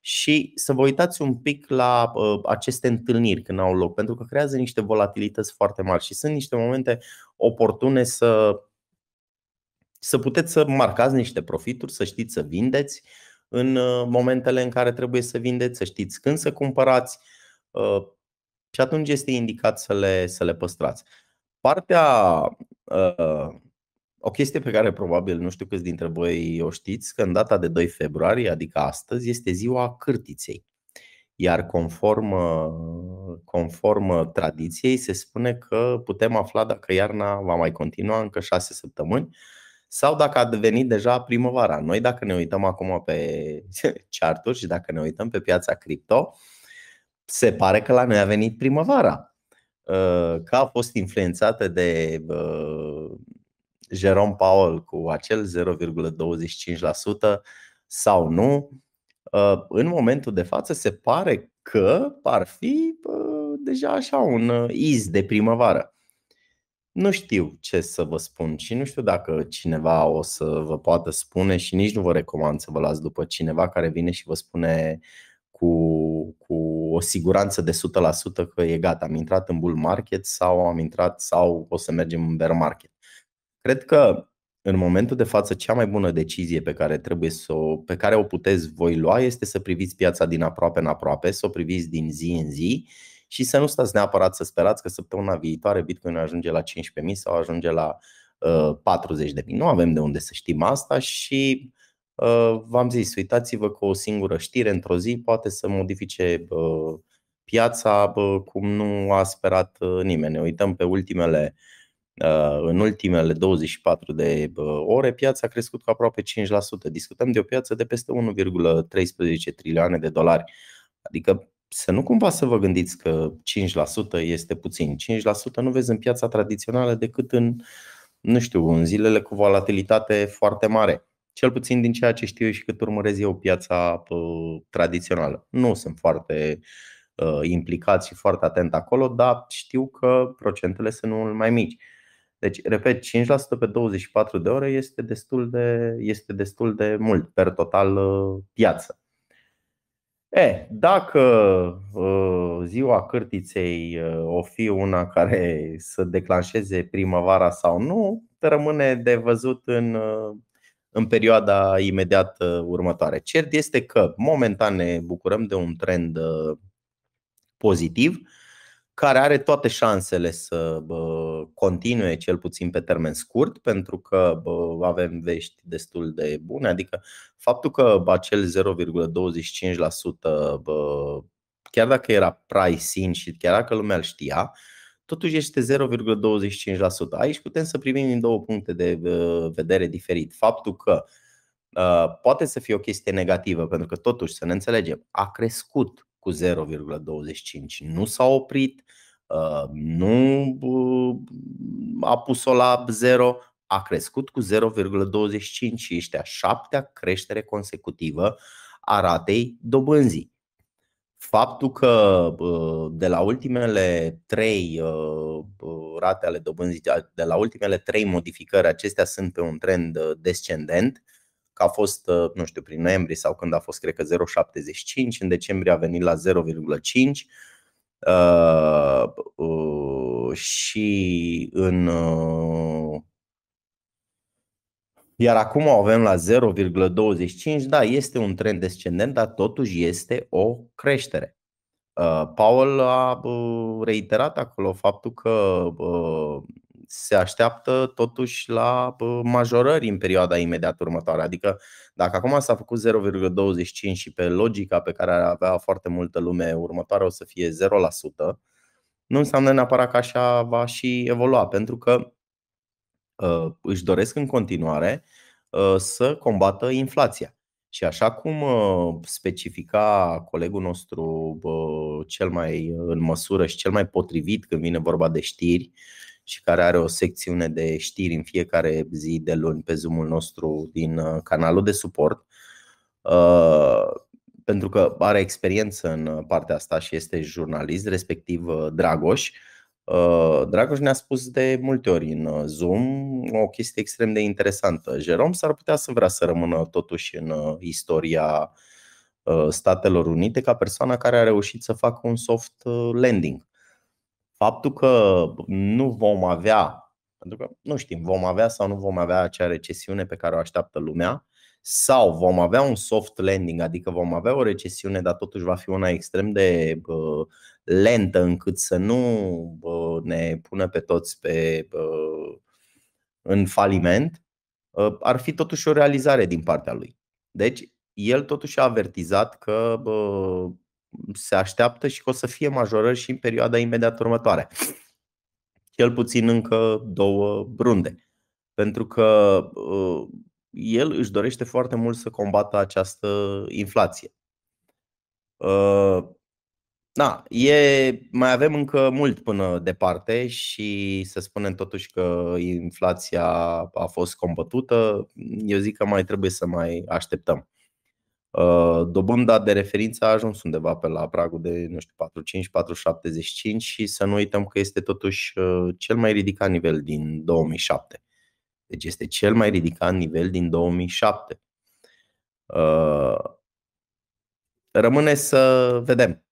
și să vă uitați un pic la uh, aceste întâlniri când au loc, pentru că creează niște volatilități foarte mari și sunt niște momente oportune să, să puteți să marcați niște profituri, să știți să vindeți în uh, momentele în care trebuie să vindeți, să știți când să cumpărați uh, și atunci este indicat să le, să le păstrați. Partea uh, o chestie pe care probabil nu știu câți dintre voi o știți, că în data de 2 februarie, adică astăzi, este ziua cârtiței. Iar conform, uh, conform tradiției se spune că putem afla dacă iarna va mai continua încă 6 săptămâni sau dacă a devenit deja primăvara. Noi dacă ne uităm acum pe charturi și dacă ne uităm pe piața cripto, se pare că la noi a venit primăvara, uh, că a fost influențată de uh, Jerome Powell cu acel 0,25% sau nu, uh, în momentul de față se pare că ar fi uh, deja așa un uh, iz de primăvară. Nu știu ce să vă spun și nu știu dacă cineva o să vă poată spune și nici nu vă recomand să vă las după cineva care vine și vă spune cu, cu o siguranță de 100% că e gata, am intrat în bull market sau am intrat sau o să mergem în bear market. Cred că în momentul de față cea mai bună decizie pe care trebuie să o, pe care o puteți voi lua este să priviți piața din aproape în aproape, să o priviți din zi în zi și să nu stați neapărat să sperați că săptămâna viitoare Bitcoin ajunge la 15.000 sau ajunge la uh, 40.000. Nu avem de unde să știm asta și uh, v-am zis, uitați-vă că o singură știre într-o zi poate să modifice uh, piața uh, cum nu a sperat uh, nimeni. Ne uităm pe ultimele uh, Uh, în ultimele 24 de uh, ore, piața a crescut cu aproape 5%. Discutăm de o piață de peste 1,13 trilioane de dolari. Adică să nu cumva să vă gândiți că 5% este puțin. 5% nu vezi în piața tradițională decât în, nu știu, în zilele cu volatilitate foarte mare. Cel puțin din ceea ce știu eu și cât urmărez eu piața uh, tradițională. Nu sunt foarte implicat și foarte atent acolo, dar știu că procentele sunt mult mai mici. Deci, repet, 5% pe 24 de ore este destul de, este destul de mult per total uh, piață. E, dacă uh, ziua cârtiței uh, o fi una care să declanșeze primăvara sau nu, rămâne de văzut în, în perioada imediat următoare. Cert este că momentan ne bucurăm de un trend pozitiv care are toate șansele să continue, cel puțin pe termen scurt, pentru că avem vești destul de bune. Adică faptul că acel 0,25% chiar dacă era pricing și chiar dacă lumea îl știa, totuși este 0,25%. Aici putem să privim din două puncte de vedere diferit. Faptul că uh, poate să fie o chestie negativă, pentru că totuși, să ne înțelegem, a crescut cu 0,25. Nu s-a oprit, uh, nu uh, a pus-o la 0, a crescut cu 0,25 și este a șaptea creștere consecutivă a ratei dobânzii. Faptul că uh, de la ultimele trei rate ale dobânzii, de la ultimele trei modificări, acestea sunt pe un trend descendent, a fost, uh, nu știu, prin noiembrie sau când a fost, cred că 0,75, în decembrie a venit la 0,5 uh, uh, și în. Uh, iar acum o avem la 0,25, da, este un trend descendent, dar totuși este o creștere. Uh, Paul a uh, reiterat acolo faptul că uh, se așteaptă totuși la majorări în perioada imediat următoare. Adică dacă acum s-a făcut 0,25 și pe logica pe care ar avea foarte multă lume următoare o să fie 0%, nu înseamnă neapărat că așa va și evolua, pentru că ă, își doresc în continuare ă, să combată inflația. Și așa cum ă, specifica colegul nostru cel mai în măsură și cel mai potrivit când vine vorba de știri, și care are o secțiune de știri în fiecare zi de luni pe zoom nostru din uh, canalul de suport. Uh, pentru că are experiență în uh, partea asta și este jurnalist, respectiv Dragoș. Dragoș ne-a spus de multe ori în Zoom o chestie extrem de interesantă. Jerome s-ar putea să vrea să rămână totuși în istoria Statelor Unite ca persoana care a reușit să facă un soft landing faptul că nu vom avea, pentru că nu știm, vom avea sau nu vom avea acea recesiune pe care o așteaptă lumea, sau vom avea un soft landing, adică vom avea o recesiune, dar totuși va fi una extrem de uh, lentă încât să nu uh, ne pună pe toți pe, uh, în faliment, ă, ar fi totuși o realizare din partea lui. Deci, el totuși a avertizat că se așteaptă și că o să fie majorări și în perioada imediat următoare. Cel puțin încă două runde. Pentru că uh, el își dorește foarte mult să combată această inflație. Da, e, mai avem încă mult până departe și să spunem totuși că inflația a fost combătută. Eu zic că mai trebuie să mai așteptăm. Uh, dobânda de referință a ajuns undeva pe la pragul de, nu știu, 4,5, 4,75 și să nu uităm că este totuși uh, cel mai ridicat nivel din 2007. Deci este cel mai ridicat nivel din 2007. Uh, rămâne să vedem.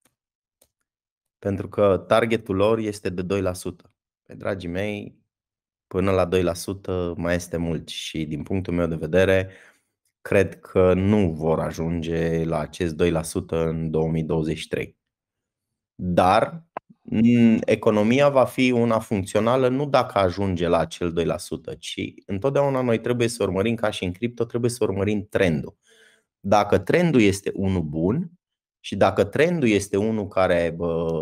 Pentru că targetul lor este de 2%. Pe dragii mei, până la 2% mai este mult și din punctul meu de vedere, uh, cred că nu vor ajunge la acest 2% în 2023. Dar mm, economia va fi una funcțională nu dacă ajunge la acel 2%, ci întotdeauna noi trebuie să urmărim, ca și în cripto, trebuie să urmărim trendul. Dacă trendul este unul bun și dacă trendul este unul care bă,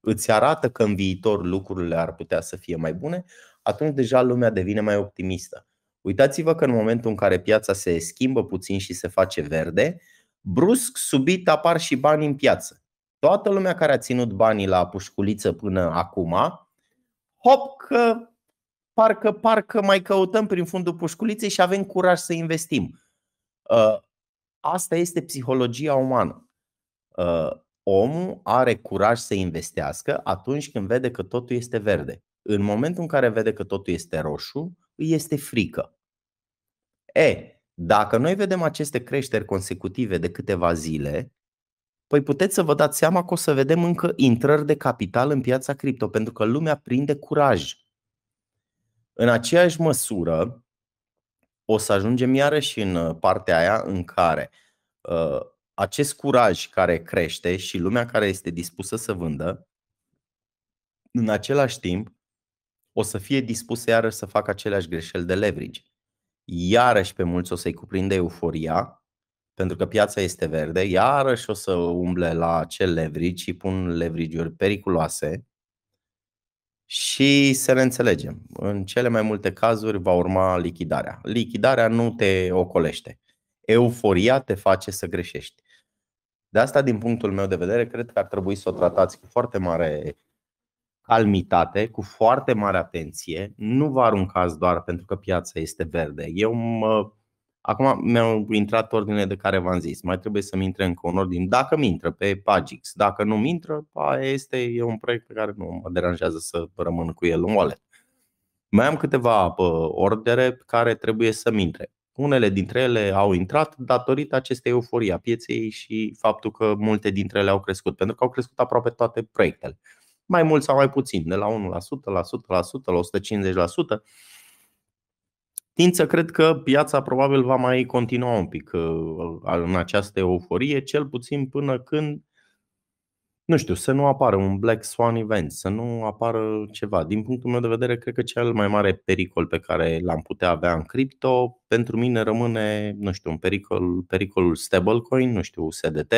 îți arată că în viitor lucrurile ar putea să fie mai bune, atunci deja lumea devine mai optimistă. Uitați-vă că în momentul în care piața se schimbă puțin și se face verde, brusc, subit apar și bani în piață. Toată lumea care a ținut banii la pușculiță până acum, hop că parcă, parcă mai căutăm prin fundul pușculiței și avem curaj să investim. Uh, asta este psihologia umană. Uh, omul are curaj să investească atunci când vede că totul este verde. În momentul în care vede că totul este roșu, îi este frică. E, dacă noi vedem aceste creșteri consecutive de câteva zile, păi puteți să vă dați seama că o să vedem încă intrări de capital în piața cripto, pentru că lumea prinde curaj. În aceeași măsură, o să ajungem iarăși în uh, partea aia în care uh, acest curaj care crește și lumea care este dispusă să vândă, în același timp, o să fie dispuse iarăși să facă aceleași greșeli de leverage. Iarăși pe mulți o să-i cuprinde euforia, pentru că piața este verde, iarăși o să umble la acel leverage și pun leverage-uri periculoase și să ne înțelegem. În cele mai multe cazuri va urma lichidarea. Lichidarea nu te ocolește. Euforia te face să greșești. De asta, din punctul meu de vedere, cred că ar trebui să o tratați cu foarte mare calmitate, cu foarte mare atenție. Nu vă aruncați doar pentru că piața este verde. Eu mă... Acum mi-au intrat ordine de care v-am zis. Mai trebuie să-mi intre încă un ordin. Dacă mi intră pe Pagix, dacă nu mi intră, aia este e un proiect pe care nu mă deranjează să rămân cu el în wallet. Mai am câteva ordere care trebuie să-mi intre. Unele dintre ele au intrat datorită acestei euforii a pieței și faptul că multe dintre ele au crescut, pentru că au crescut aproape toate proiectele mai mult sau mai puțin, de la 1%, la 100%, la la 150%. Tind să cred că piața probabil va mai continua un pic uh, în această euforie, cel puțin până când, nu știu, să nu apară un Black Swan event, să nu apară ceva. Din punctul meu de vedere, cred că cel mai mare pericol pe care l-am putea avea în cripto, pentru mine rămâne, nu știu, un pericol, pericolul stablecoin, nu știu, SDT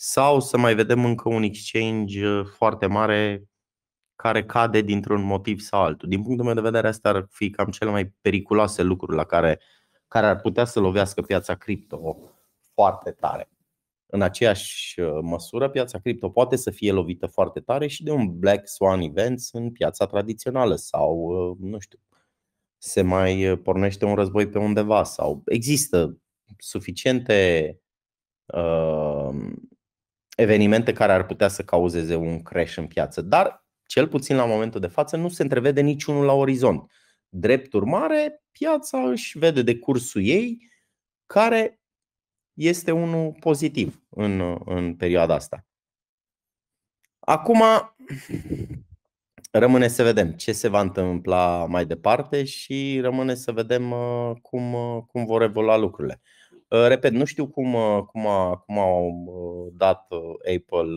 sau să mai vedem încă un exchange uh, foarte mare care cade dintr-un motiv sau altul. Din punctul meu de vedere, astea ar fi cam cele mai periculoase lucruri la care, care ar putea să lovească piața cripto foarte tare. În aceeași uh, măsură, piața cripto poate să fie lovită foarte tare și de un black swan events în piața tradițională sau, uh, nu știu, se mai pornește un război pe undeva sau există suficiente uh, evenimente care ar putea să cauzeze un crash în piață. Dar, cel puțin la momentul de față, nu se întrevede niciunul la orizont. Drept urmare, piața își vede de cursul ei, care este unul pozitiv în, în perioada asta. Acum rămâne să vedem ce se va întâmpla mai departe și rămâne să vedem uh, cum, uh, cum vor evolua lucrurile. Repet, nu știu cum, uh, cum, a, cum au uh, dat uh, Apple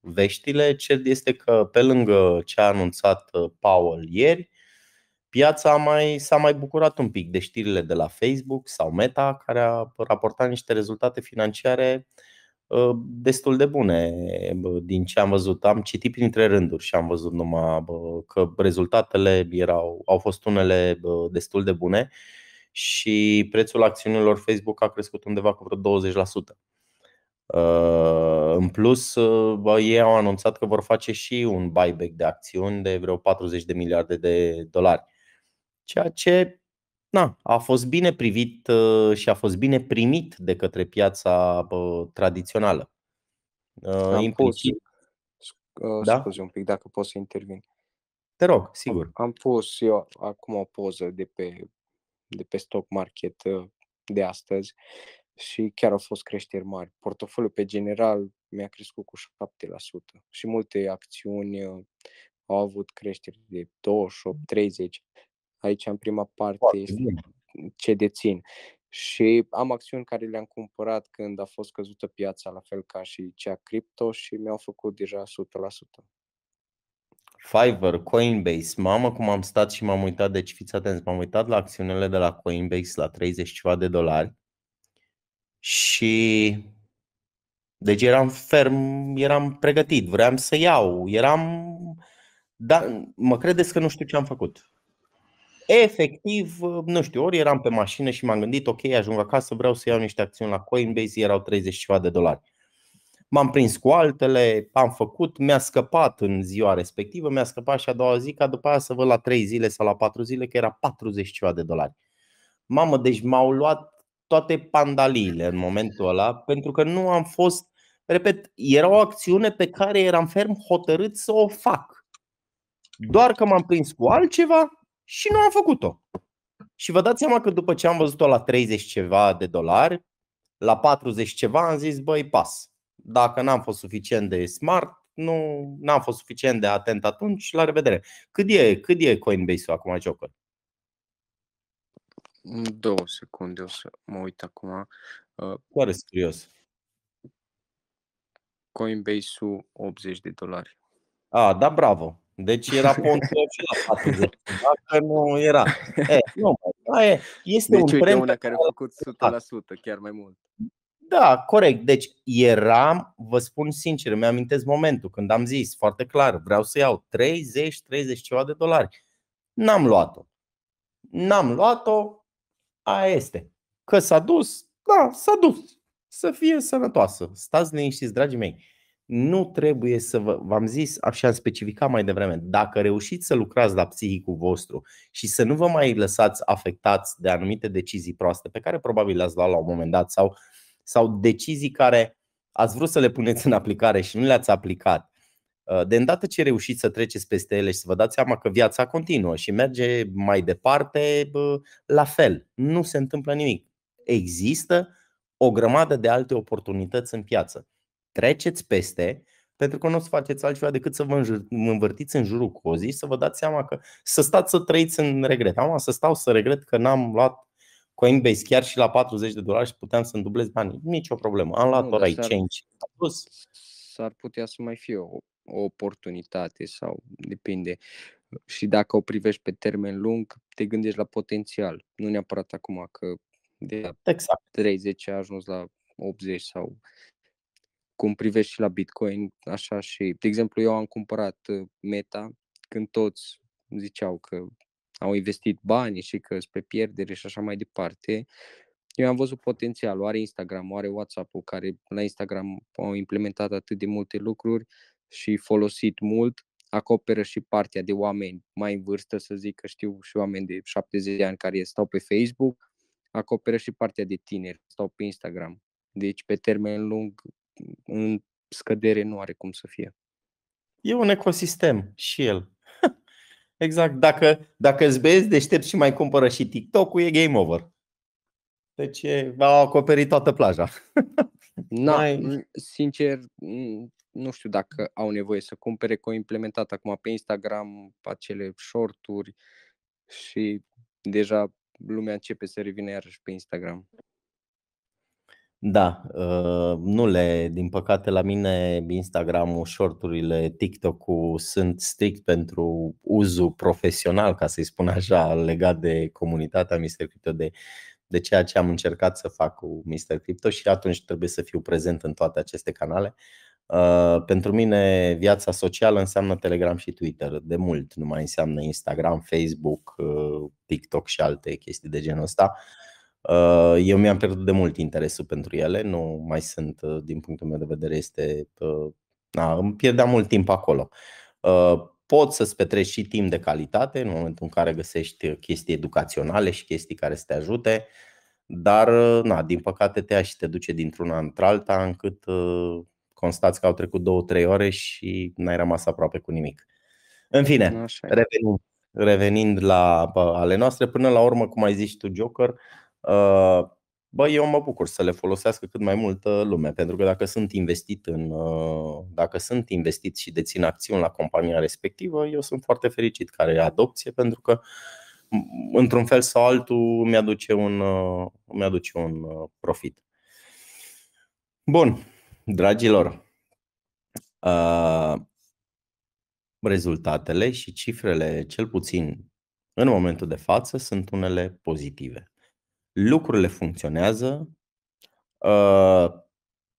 veștile. Cert este că pe lângă ce a anunțat Powell ieri, piața mai, s-a mai bucurat un pic de știrile de la Facebook sau Meta, care a raportat niște rezultate financiare destul de bune din ce am văzut. Am citit printre rânduri și am văzut numai că rezultatele erau, au fost unele destul de bune și prețul acțiunilor Facebook a crescut undeva cu vreo 20%. Uh, în plus, uh, ei au anunțat că vor face și un buyback de acțiuni de vreo 40 de miliarde de dolari, ceea ce na, a fost bine privit uh, și a fost bine primit de către piața tradițională. Am Implicit. Pus, da? Scuze un pic dacă pot să intervin. Te rog, sigur. Am, am pus eu acum o poză de pe de pe stock market uh, de astăzi și chiar au fost creșteri mari. Portofoliul pe general mi-a crescut cu 7% și multe acțiuni uh, au avut creșteri de 28, 30. Aici, în prima parte, Foarte este ce dețin. Și am acțiuni care le-am cumpărat când a fost căzută piața, la fel ca și cea cripto, și mi-au făcut deja 100%. Fiverr, Coinbase, mamă cum am stat și m-am uitat, deci fiți atenți, m-am uitat la acțiunile de la Coinbase la 30 ceva de dolari și deci eram ferm, eram pregătit, vreau să iau, eram, dar mă credeți că nu știu ce am făcut. Efectiv, nu știu, ori eram pe mașină și m-am gândit, ok, ajung acasă, vreau să iau niște acțiuni la Coinbase, erau 30 ceva de dolari m-am prins cu altele, am făcut, mi-a scăpat în ziua respectivă, mi-a scăpat și a doua zi, ca după aia să văd la 3 zile sau la 4 zile că era 40 ceva de dolari. Mamă, deci m-au luat toate pandaliile în momentul ăla, pentru că nu am fost, repet, era o acțiune pe care eram ferm hotărât să o fac. Doar că m-am prins cu altceva și nu am făcut-o. Și vă dați seama că după ce am văzut-o la 30 ceva de dolari, la 40 ceva, am zis, băi, pas dacă n-am fost suficient de smart, nu n-am fost suficient de atent atunci, la revedere. Cât e, cât e Coinbase-ul acum, Joker? Mm, două secunde, o să mă uit acum. Foarte uh, curios. Coinbase-ul 80 de dolari. A, da, bravo. Deci era pontul și la 40. Dacă nu era. E, nu, este deci, un trend. Una care a făcut 100%, chiar mai mult. Da, corect. Deci eram, vă spun sincer, mi-amintesc momentul când am zis foarte clar, vreau să iau 30, 30 ceva de dolari. N-am luat-o. N-am luat-o, a este. Că s-a dus, da, s-a dus. Să fie sănătoasă. Stați liniștiți, dragii mei. Nu trebuie să vă, v-am zis, așa am specificat mai devreme, dacă reușiți să lucrați la psihicul vostru și să nu vă mai lăsați afectați de anumite decizii proaste pe care probabil le-ați luat la un moment dat sau uh, sau decizii care ați vrut să le puneți în aplicare și nu le-ați aplicat, uh, de îndată ce reușiți să treceți peste ele și să vă dați seama că viața continuă și merge mai departe, uh, la fel, nu se întâmplă nimic. Există o grămadă de alte oportunități în piață. Treceți peste, pentru că nu o să faceți altceva decât să vă învârtiți în jurul cozii și să vă dați seama că să stați să trăiți în regret. Am să stau să regret că n-am luat Coinbase chiar și la 40 de dolari și puteam să-mi dublez banii. Nici o problemă. Am luat ora change. Plus. S-ar putea să mai fie o, o oportunitate sau depinde. Și dacă o privești pe termen lung, te gândești la potențial. Nu neapărat acum că de exact. 30 a ajuns la 80 sau cum privești și la Bitcoin, așa și, de exemplu, eu am cumpărat uh, Meta când toți ziceau că au investit bani și că pe pierdere și așa mai departe. Eu am văzut potențialul, are Instagram, are WhatsApp-ul, care la Instagram au implementat atât de multe lucruri și folosit mult, acoperă și partea de oameni mai în vârstă, să zic că știu și oameni de 70 de ani care stau pe Facebook, acoperă și partea de tineri, stau pe Instagram. Deci, pe termen lung, în scădere nu are cum să fie. E un ecosistem și el. Exact. Dacă, dacă îți băieți deștept și mai cumpără și TikTok-ul, e game over. Deci au acoperit toată plaja. Na, mai... Sincer, nu știu dacă au nevoie să cumpere, că au implementat acum pe Instagram acele shorturi și deja lumea începe să revină iarăși pe Instagram. Da, uh, nu le, din păcate la mine Instagram-ul, shorturile, TikTok-ul sunt strict pentru uzul profesional, ca să-i spun așa, legat de comunitatea Mr. Crypto, de, de ceea ce am încercat să fac cu Mr. Crypto și atunci trebuie să fiu prezent în toate aceste canale. Uh, pentru mine viața socială înseamnă Telegram și Twitter, de mult nu mai înseamnă Instagram, Facebook, uh, TikTok și alte chestii de genul ăsta. Uh, Uh, eu mi-am pierdut de mult interesul pentru ele, nu mai sunt, uh, din punctul meu de vedere, este. Da, îmi pierdeam mult timp acolo. Poți să-ți petreci și timp de calitate în momentul în care găsești chestii educaționale și chestii care să te ajute, dar, na, din păcate, te ia și te duce dintr-una într-alta, încât constați că au trecut 2-3 ore și n-ai rămas aproape cu nimic. În fine, revenind, revenind la ale noastre, până la urmă, cum ai zis tu, Joker, uh, Uh, bă, eu mă bucur să le folosească cât mai multă lume, pentru că dacă sunt investit în, uh, dacă sunt investit și dețin acțiuni la compania respectivă, eu sunt foarte fericit care are adopție, pentru că într-un fel sau altul mi-aduce un, uh, mi-aduce un profit. Bun, dragilor, rezultatele și cifrele, cel puțin în momentul de față, sunt unele pozitive lucrurile funcționează, uh,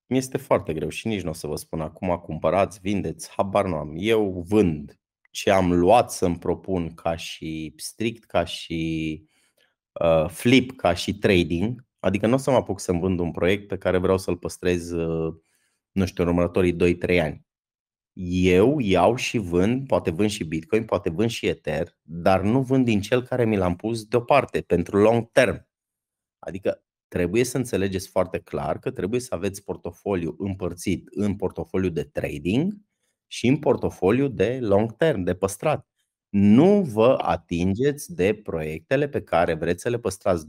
mi este foarte greu și nici nu o să vă spun acum cumpărați, vindeți, habar nu am. Eu vând ce am luat să-mi propun ca și strict, ca și uh, flip, ca și trading. Adică nu o să mă apuc să-mi vând un proiect pe care vreau să-l păstrez, uh, nu știu, în următorii 2-3 ani. Eu iau și vând, poate vând și Bitcoin, poate vând și Ether, dar nu vând din cel care mi l-am pus deoparte pentru long term. Adică trebuie să înțelegeți foarte clar că trebuie să aveți portofoliu împărțit în portofoliu de trading și în portofoliu de long term, de păstrat. Nu vă atingeți de proiectele pe care vreți să le păstrați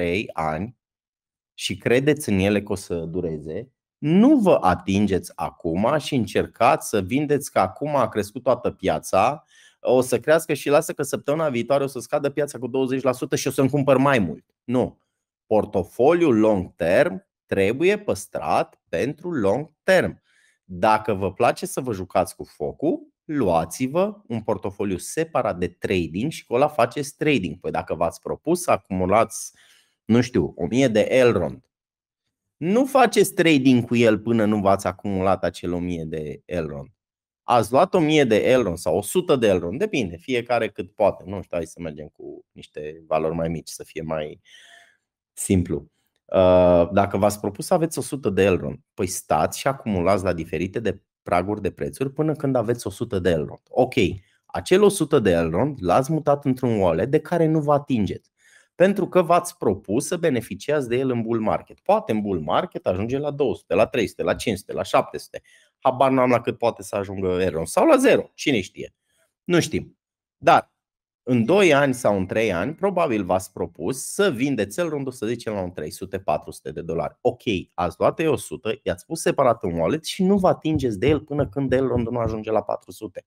2-3 ani și credeți în ele că o să dureze. Nu vă atingeți acum și încercați să vindeți că acum a crescut toată piața, o să crească și lasă că săptămâna viitoare o să scadă piața cu 20% și o să-mi cumpăr mai mult. Nu portofoliul long term trebuie păstrat pentru long term. Dacă vă place să vă jucați cu focul, luați-vă un portofoliu separat de trading și cu ăla faceți trading. Păi dacă v-ați propus să acumulați, nu știu, 1000 de Elrond, nu faceți trading cu el până nu v-ați acumulat acel 1000 de Elrond. Ați luat 1000 de Elrond sau 100 de Elrond, depinde, fiecare cât poate. Nu știu, hai să mergem cu niște valori mai mici, să fie mai uh, Simplu. Uh, dacă v-ați propus să aveți 100 de Elrond, păi stați și acumulați la diferite de praguri de prețuri până când aveți 100 de Elrond. Ok, acel 100 de Elrond l-ați mutat într-un wallet de care nu vă atingeți pentru că v-ați propus să beneficiați de el în bull market. Poate în bull market ajunge la 200, la 300, la 500, la 700. Habar n-am la cât poate să ajungă Elrond sau la zero. Cine știe? Nu știm. Dar în 2 ani sau în 3 ani, probabil v-ați propus să vindeți el rândul, să zicem, la un 300-400 de dolari. Ok, ați luat ei 100, i-ați pus separat un wallet și nu vă atingeți de el până când el rândul nu ajunge la 400.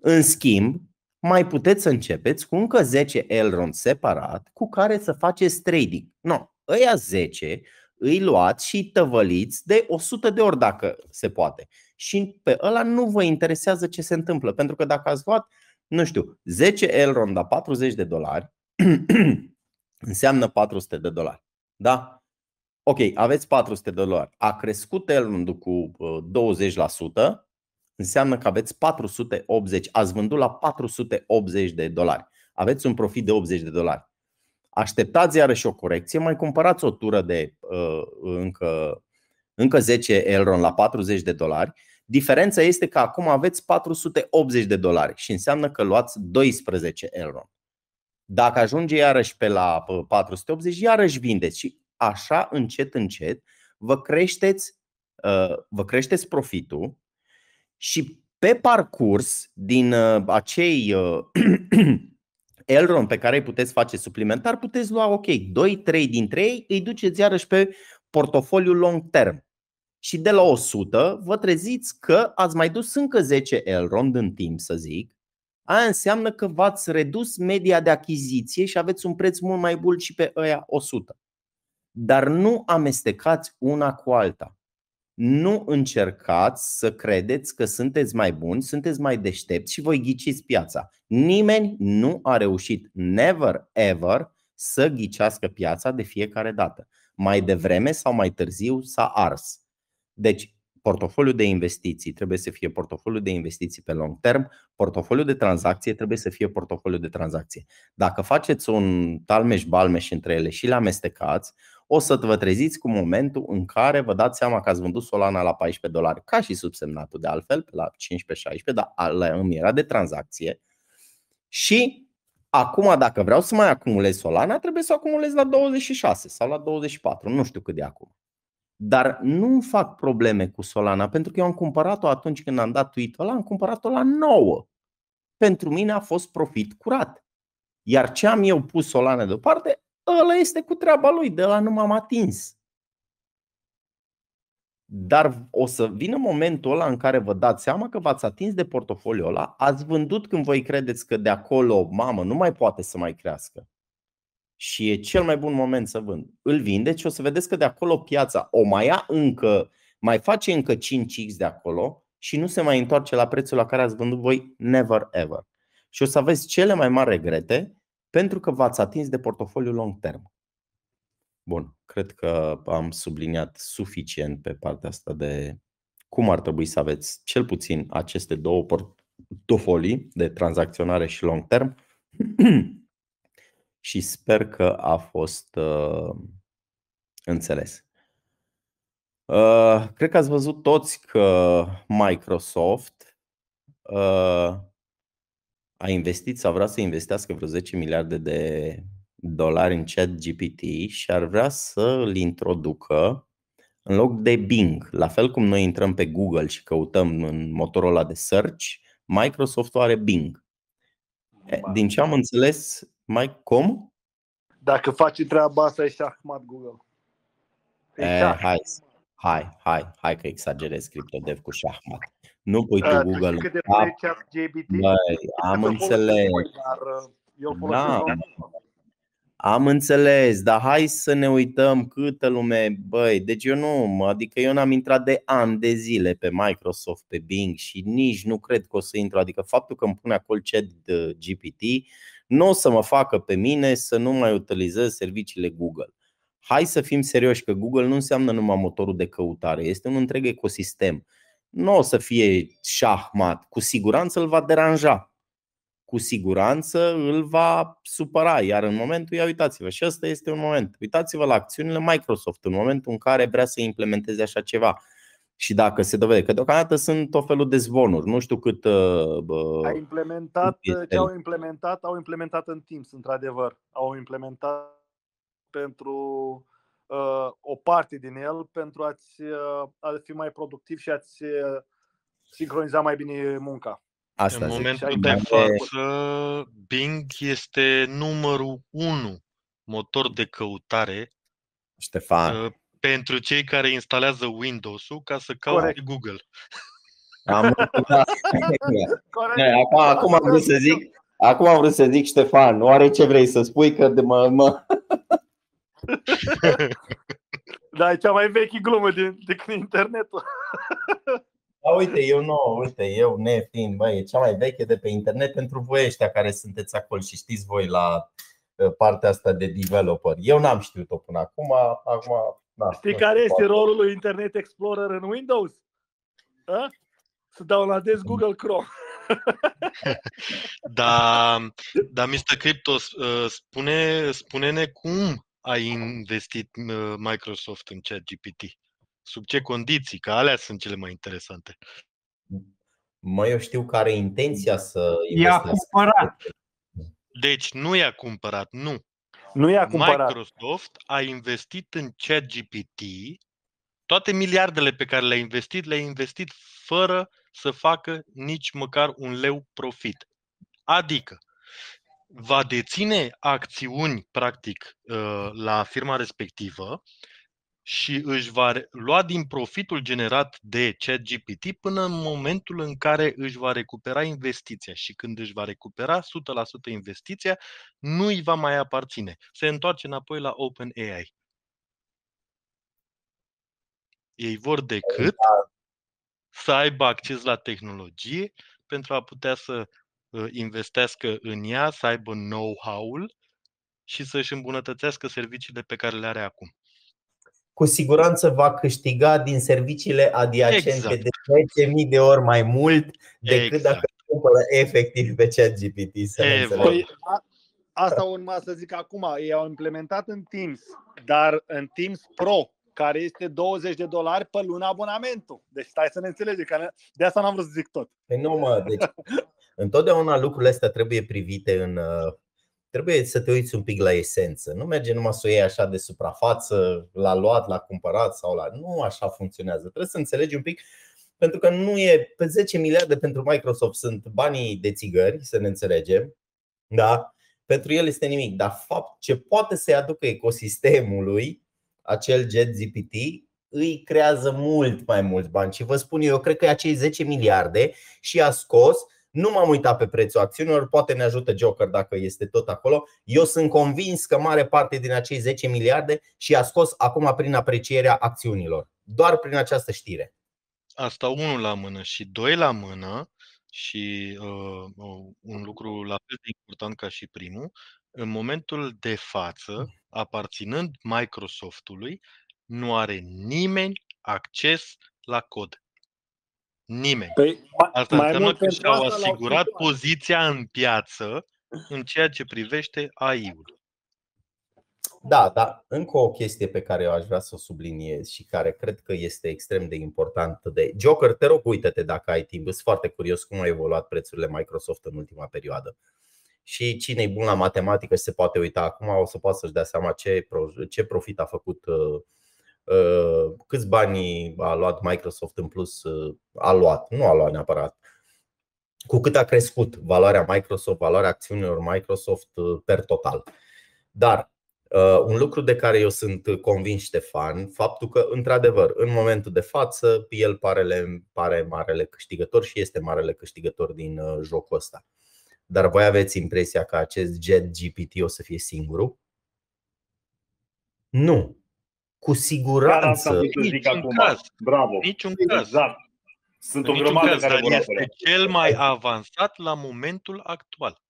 În schimb, mai puteți să începeți cu încă 10 Elrond separat cu care să faceți trading. No, ăia 10 îi luați și tăvăliți de 100 de ori dacă se poate. Și pe ăla nu vă interesează ce se întâmplă, pentru că dacă ați luat nu știu, 10 Elrond la 40 de dolari înseamnă 400 de dolari. Da? Ok, aveți 400 de dolari. A crescut Elrond cu 20%, înseamnă că aveți 480, ați vândut la 480 de dolari. Aveți un profit de 80 de dolari. Așteptați iarăși o corecție, mai cumpărați o tură de uh, încă, încă 10 Elron la 40 de dolari Diferența este că acum aveți 480 de dolari și înseamnă că luați 12 euro. Dacă ajunge iarăși pe la 480, iarăși vindeți și așa încet, încet vă creșteți, uh, vă creșteți profitul și pe parcurs din uh, acei uh, Elron pe care îi puteți face suplimentar, puteți lua ok, 2-3 dintre ei, îi duceți iarăși pe portofoliu long term și de la 100 vă treziți că ați mai dus încă 10 Elrond în timp, să zic. Aia înseamnă că v-ați redus media de achiziție și aveți un preț mult mai bun și pe ăia 100. Dar nu amestecați una cu alta. Nu încercați să credeți că sunteți mai buni, sunteți mai deștepți și voi ghiciți piața. Nimeni nu a reușit, never ever, să ghicească piața de fiecare dată. Mai devreme sau mai târziu s-a ars deci, portofoliul de investiții trebuie să fie portofoliul de investiții pe long term, portofoliul de tranzacție trebuie să fie portofoliul de tranzacție. Dacă faceți un talmeș-balmeș între ele și le amestecați, o să vă treziți cu momentul în care vă dați seama că ați vândut Solana la 14 dolari, ca și subsemnatul de altfel, la 15-16, dar îmi era de tranzacție. Și acum, dacă vreau să mai acumulez Solana, trebuie să o acumulez la 26 sau la 24, nu știu cât de acum. Dar nu îmi fac probleme cu Solana, pentru că eu am cumpărat-o atunci când am dat tweet-ul ăla, am cumpărat-o la 9. Pentru mine a fost profit curat. Iar ce am eu pus Solana deoparte, ăla este cu treaba lui, de la nu m-am atins. Dar o să vină momentul ăla în care vă dați seama că v-ați atins de portofoliul ăla, ați vândut când voi credeți că de acolo, mamă, nu mai poate să mai crească și e cel mai bun moment să vând. Îl vinde. și o să vedeți că de acolo piața o mai ia încă, mai face încă 5x de acolo și nu se mai întoarce la prețul la care ați vândut voi never ever. Și o să aveți cele mai mari regrete pentru că v-ați atins de portofoliu long term. Bun, cred că am subliniat suficient pe partea asta de cum ar trebui să aveți cel puțin aceste două portofolii de tranzacționare și long term. și sper că a fost uh, înțeles. Uh, cred că ați văzut toți că Microsoft uh, a investit sau vrea să investească vreo 10 miliarde de dolari în chat GPT și ar vrea să îl introducă în loc de Bing. La fel cum noi intrăm pe Google și căutăm în motorul ăla de search, Microsoft are Bing. Din ce am înțeles, mai com? Dacă faci treaba asta, e șahmat Google. E, eh, hai, hai, hai, hai că exagerez CryptoDev cu șahmat. Nu pui tu eh, Google. Cât de GBT? Băi, am înțeles. Dar eh, eu da. folosesc da. Am înțeles, dar hai să ne uităm câtă lume, băi, deci eu nu, adică eu n-am intrat de ani de zile pe Microsoft, pe Bing și nici nu cred că o să intru, adică faptul că îmi pune acolo chat uh, GPT nu o să mă facă pe mine să nu mai utilizez serviciile Google. Hai să fim serioși că Google nu înseamnă numai motorul de căutare, este un întreg ecosistem. Nu o să fie șahmat, cu siguranță îl va deranja cu siguranță îl va supăra. Iar în momentul, ia uitați-vă, și ăsta este un moment. Uitați-vă la acțiunile Microsoft în momentul în care vrea să implementeze așa ceva. Și dacă se dovede, că deocamdată sunt tot felul de zvonuri, nu știu cât. Uh, A implementat, cât ce au implementat, au implementat în timp, într-adevăr. Au implementat pentru uh, o parte din el, pentru a-ți, uh, a fi mai productiv și a-ți uh, sincroniza mai bine munca. Asta în zic. momentul de față, Bing este numărul 1 motor de căutare Ștefan. Uh, pentru cei care instalează Windows-ul ca să caute Corect. Google. Am acum, acum am vrut să zic, acum am vrut să zic Ștefan, oare ce vrei să spui că de mă, mă... Da, e cea mai veche glumă din, de când internetul. Da, uite, eu nu, uite, eu ne fiind, băi, e cea mai veche de pe internet pentru voi ăștia care sunteți acolo și știți voi la ă, partea asta de developer. Eu n-am știut-o până acum, acum da, Știi care este poate. rolul lui Internet Explorer în Windows? A? Ă? Să des mm. Google Chrome. da, da, Mr. crypto ă, spune, spune-ne cum ai investit Microsoft în ChatGPT sub ce condiții, că alea sunt cele mai interesante. Mă, eu știu care e intenția să I-a cumpărat. Deci nu i-a cumpărat, nu. Nu i-a cumpărat. Microsoft a investit în ChatGPT toate miliardele pe care le-a investit, le-a investit fără să facă nici măcar un leu profit. Adică va deține acțiuni, practic, ă, la firma respectivă și își va lua din profitul generat de ChatGPT până în momentul în care își va recupera investiția și când își va recupera 100% investiția, nu îi va mai aparține. Se întoarce înapoi la OpenAI. Ei vor decât exact. să aibă acces la tehnologie pentru a putea să ă, investească în ea, să aibă know-how-ul și să-și îmbunătățească serviciile pe care le are acum cu siguranță va câștiga din serviciile adiacente exact. de 10.000 de ori mai mult decât exact. dacă cumpără efectiv pe chat GPT. Să e, păi, asta urma să zic acum. Ei au implementat în Teams, dar în Teams Pro, care este 20 de dolari pe lună abonamentul. Deci stai să ne înțelege, că de asta n-am vrut să zic tot. Păi nu mă, deci întotdeauna lucrurile astea trebuie privite în uh, trebuie să te uiți un pic la esență. Nu merge numai să o iei așa de suprafață, l-a luat, l-a cumpărat sau la. Nu așa funcționează. Trebuie să înțelegi un pic pentru că nu e pe 10 miliarde pentru Microsoft sunt banii de țigări, să ne înțelegem. Da? Pentru el este nimic, dar fapt ce poate să-i aducă ecosistemului acel jet GPT îi creează mult mai mulți bani și vă spun eu, cred că acei 10 miliarde și a scos nu m-am uitat pe prețul acțiunilor, poate ne ajută Joker dacă este tot acolo. Eu sunt convins că mare parte din acei 10 miliarde și a scos acum prin aprecierea acțiunilor. Doar prin această știre. Asta unul la mână și doi la mână și uh, uh, un lucru la fel de important ca și primul, în momentul de față, aparținând Microsoftului, nu are nimeni acces la cod. Nimeni. Păi, asta mai înseamnă că și-au asigurat poziția în piață în ceea ce privește AI-ul. Da, dar încă o chestie pe care eu aș vrea să o subliniez și care cred că este extrem de importantă de Joker, te rog, uite-te dacă ai timp. Sunt foarte curios cum au evoluat prețurile Microsoft în ultima perioadă. Și cine e bun la matematică se poate uita acum, o să poată să-și dea seama ce, ce profit a făcut uh, Uh, câți bani a luat Microsoft în plus, uh, a luat, nu a luat neapărat. Cu cât a crescut valoarea Microsoft, valoarea acțiunilor Microsoft uh, per total. Dar un lucru de care eu sunt convins Ștefan, faptul că, într-adevăr, în momentul de față, el pare, pare marele câștigător și este marele câștigător din jocul ăsta. Dar voi aveți impresia că acest jet GPT o să fie singurul? Nu. Cu siguranță. Caz. Bravo. Niciun caz. Da. Sunt o grămadă care vor este cel mai avansat la momentul actual.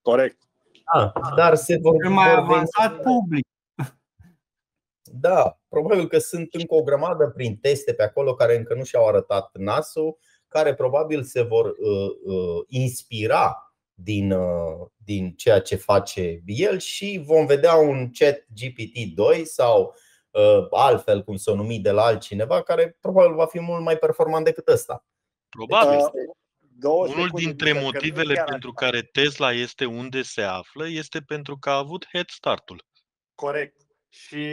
Corect. Da, dar se vor cel mai avansat public. Da, probabil că sunt încă o grămadă prin teste pe acolo care încă nu și-au arătat nasul, care probabil se vor uh, uh, inspira din, uh, din ceea ce face el și vom vedea un chat GPT-2 sau Uh, altfel, cum să o numi, de la altcineva, care probabil va fi mult mai performant decât ăsta. Probabil. Deci, uh, Unul dintre motivele pentru care Tesla este unde se află este pentru că a avut head start-ul. Corect. Și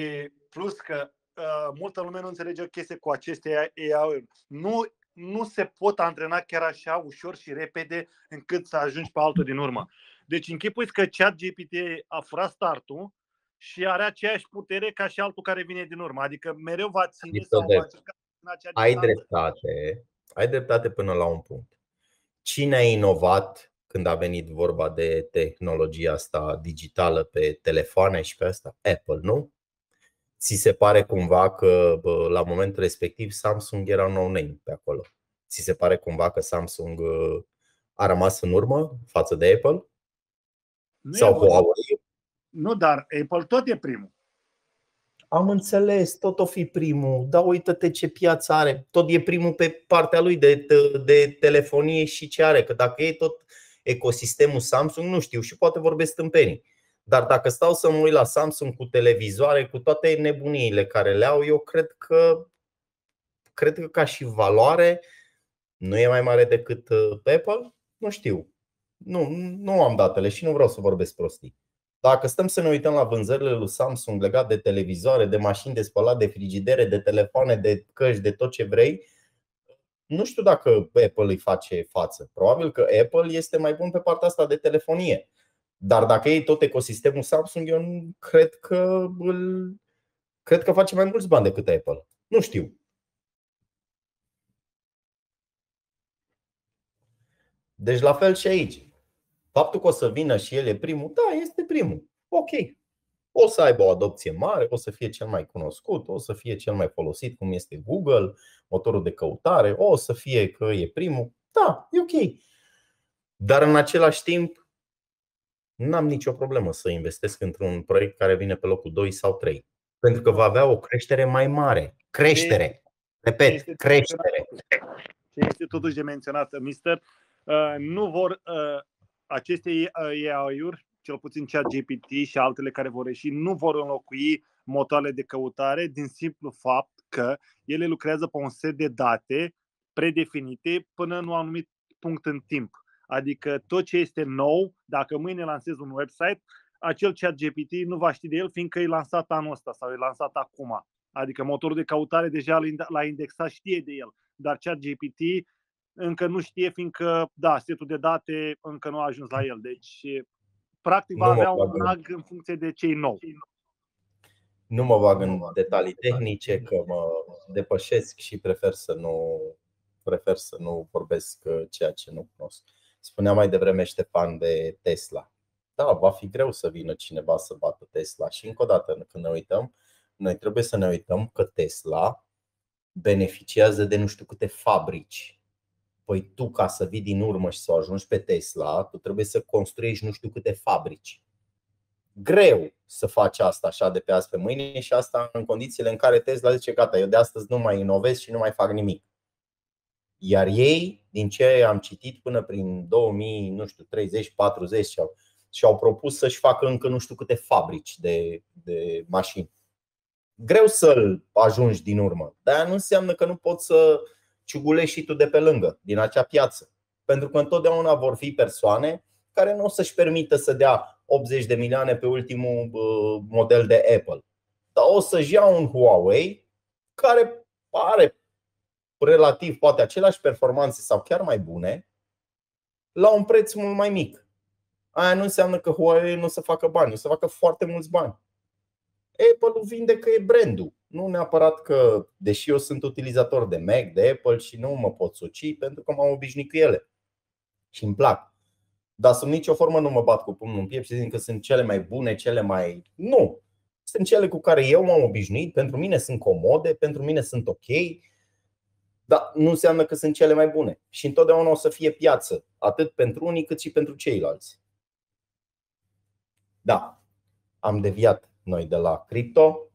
plus că uh, multă lume nu înțelege o chestie cu aceste AI. Nu, nu se pot antrena chiar așa ușor și repede încât să ajungi pe altul din urmă. Deci închipuiți că chat GPT a furat startul, și are aceeași putere ca și altul care vine din urmă. Adică mereu va ține sau va în acea Ai distanță. dreptate. Ai dreptate până la un punct. Cine a inovat când a venit vorba de tehnologia asta digitală pe telefoane și pe asta? Apple, nu? Ți se pare cumva că la momentul respectiv Samsung era nou name pe acolo? Ți se pare cumva că Samsung uh, a rămas în urmă față de Apple? Nu Sau Huawei? Nu, dar Apple tot e primul. Am înțeles, tot o fi primul, dar uită-te ce piață are. Tot e primul pe partea lui de, de telefonie și ce are. Că dacă e tot ecosistemul Samsung, nu știu și poate vorbesc tâmpenii. Dar dacă stau să mă uit la Samsung cu televizoare, cu toate nebuniile care le au, eu cred că cred că ca și valoare nu e mai mare decât uh, Apple. Nu știu. Nu, nu am datele și nu vreau să vorbesc prostii. Dacă stăm să ne uităm la vânzările lui Samsung legate de televizoare, de mașini de spălat, de frigidere, de telefoane, de căști, de tot ce vrei, nu știu dacă Apple îi face față. Probabil că Apple este mai bun pe partea asta de telefonie. Dar dacă e tot ecosistemul Samsung, eu nu cred că îl... cred că face mai mulți bani decât Apple. Nu știu. Deci la fel și aici. Faptul că o să vină și el e primul, da, este primul. Ok. O să aibă o adopție mare, o să fie cel mai cunoscut, o să fie cel mai folosit, cum este Google, motorul de căutare, o să fie că e primul. Da, e ok. Dar în același timp, n-am nicio problemă să investesc într-un proiect care vine pe locul 2 sau 3. Pentru că va avea o creștere mai mare. Creștere. Repet, creștere. Ce este totuși de menționat, mister, uh, nu vor uh, aceste AI-uri, cel puțin cea GPT și altele care vor ieși, nu vor înlocui motoarele de căutare din simplu fapt că ele lucrează pe un set de date predefinite până în un anumit punct în timp. Adică tot ce este nou, dacă mâine lansez un website, acel chat GPT nu va ști de el fiindcă e lansat anul ăsta sau e lansat acum. Adică motorul de căutare deja l-a indexat, știe de el, dar chat GPT încă nu știe, fiindcă, da, setul de date încă nu a ajuns la el. Deci, practic, va nu avea un lag în funcție de cei nou. Nu mă bag în detalii tehnice, că mă depășesc și prefer să nu, prefer să nu vorbesc uh, ceea ce nu cunosc. Spunea mai devreme Ștefan de Tesla. Da, va fi greu să vină cineva să bată Tesla și încă o dată când ne uităm, noi trebuie să ne uităm că Tesla beneficiază de nu știu câte fabrici Păi tu ca să vii din urmă și să ajungi pe Tesla, tu trebuie să construiești nu știu câte fabrici. Greu să faci asta așa de pe azi pe mâine și asta în condițiile în care Tesla zice gata, eu de astăzi nu mai inovez și nu mai fac nimic. Iar ei, din ce am citit până prin 2000, nu știu, 30, 40 și-au, și-au propus să-și facă încă nu știu câte fabrici de, de mașini. Greu să-l ajungi din urmă, dar nu înseamnă că nu poți să ciugulești și tu de pe lângă, din acea piață. Pentru că întotdeauna vor fi persoane care nu o să-și permită să dea 80 de milioane pe ultimul uh, model de Apple. Dar o să-și ia un Huawei care are relativ poate aceleași performanțe sau chiar mai bune la un preț mult mai mic. Aia nu înseamnă că Huawei nu o să facă bani, o să facă foarte mulți bani. Apple-ul vinde că e brandul. Nu neapărat că, deși eu sunt utilizator de Mac, de Apple și nu mă pot suci pentru că m-am obișnuit cu ele și îmi plac. Dar sunt nicio formă nu mă bat cu pumnul în piept și zic că sunt cele mai bune, cele mai. Nu! Sunt cele cu care eu m-am obișnuit, pentru mine sunt comode, pentru mine sunt ok, dar nu înseamnă că sunt cele mai bune. Și întotdeauna o să fie piață, atât pentru unii cât și pentru ceilalți. Da, am deviat noi de la cripto,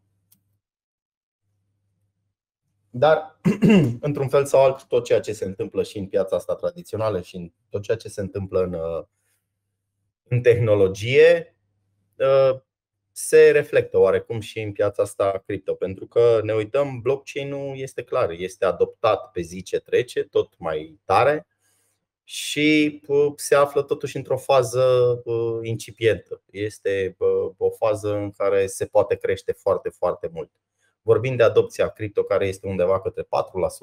dar într-un fel sau altul tot ceea ce se întâmplă și în piața asta tradițională și în tot ceea ce se întâmplă în, uh, în tehnologie uh, se reflectă oarecum și în piața asta cripto, pentru că ne uităm, blockchain-ul este clar, este adoptat pe zi ce trece, tot mai tare și se află totuși într-o fază incipientă. Este o fază în care se poate crește foarte, foarte mult. Vorbim de adopția cripto, care este undeva către 4%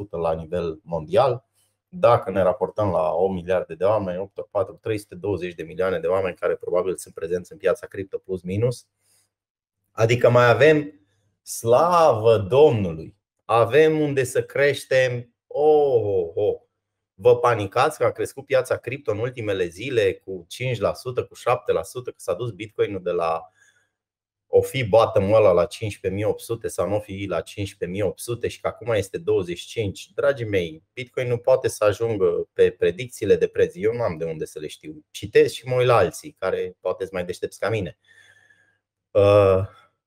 la nivel mondial. Dacă ne raportăm la 8 miliarde de oameni, 8 4, 320 de milioane de oameni care probabil sunt prezenți în piața cripto plus minus, adică mai avem slavă Domnului, avem unde să creștem, oh, oh, oh vă panicați că a crescut piața cripto în ultimele zile cu 5%, cu 7%, că s-a dus bitcoinul de la o fi bată ăla la 15.800 sau nu o fi la 15.800 și că acum este 25. Dragii mei, Bitcoin nu poate să ajungă pe predicțiile de preț. Eu nu am de unde să le știu. Citesc și mă uit la alții care poate mai deștepți ca mine. Uh,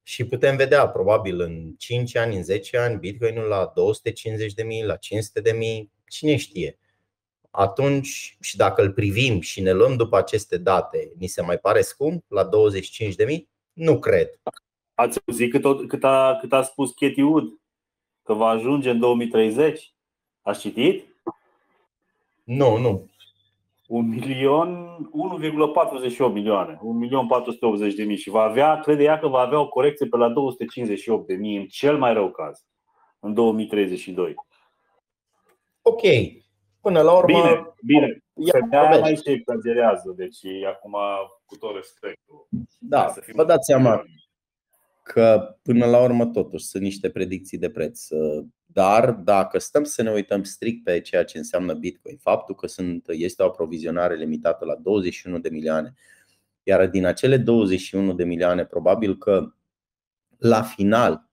și putem vedea probabil în 5 ani, în 10 ani, Bitcoinul la 250.000, la 500.000, cine știe atunci și dacă îl privim și ne luăm după aceste date, ni se mai pare scump la 25.000? Nu cred. Ați auzit cât, cât, a, cât a spus Katie Wood? Că va ajunge în 2030? Ați citit? Nu, nu. 1 milion, 1,48 milioane, 1 milion 480 de mii și va avea, crede ea că va avea o corecție pe la 258 de mii în cel mai rău caz, în 2032. Ok, Până la urmă. Bine, bine. Femeia mai și exagerează, deci acum cu tot respectul. Da, să fim vă dați seama că până la urmă totuși sunt niște predicții de preț. Dar dacă stăm să ne uităm strict pe ceea ce înseamnă Bitcoin, faptul că sunt, este o aprovizionare limitată la 21 de milioane, iar din acele 21 de milioane, probabil că la final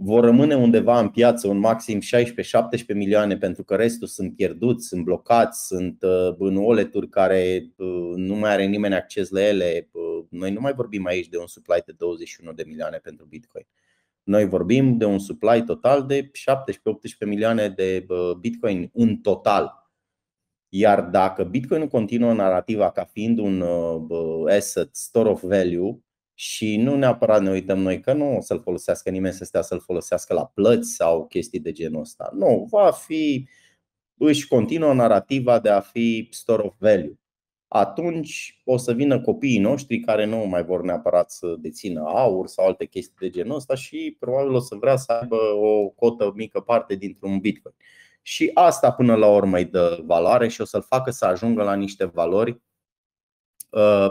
vor rămâne undeva în piață un maxim 16-17 milioane pentru că restul sunt pierduți, sunt blocați, sunt uh, în oleturi care uh, nu mai are nimeni acces la ele. Uh, noi nu mai vorbim aici de un supply de 21 de milioane pentru Bitcoin. Noi vorbim de un supply total de 17-18 milioane de Bitcoin în total. Iar dacă Bitcoin continuă narativa ca fiind un asset store of value, și nu neapărat ne uităm noi că nu o să-l folosească nimeni să stea să-l folosească la plăți sau chestii de genul ăsta. Nu, va fi, își continuă narrativa de a fi store of value. Atunci o să vină copiii noștri care nu mai vor neapărat să dețină aur sau alte chestii de genul ăsta și probabil o să vrea să aibă o cotă mică parte dintr-un bitcoin. Și asta până la urmă îi dă valoare și o să-l facă să ajungă la niște valori, uh,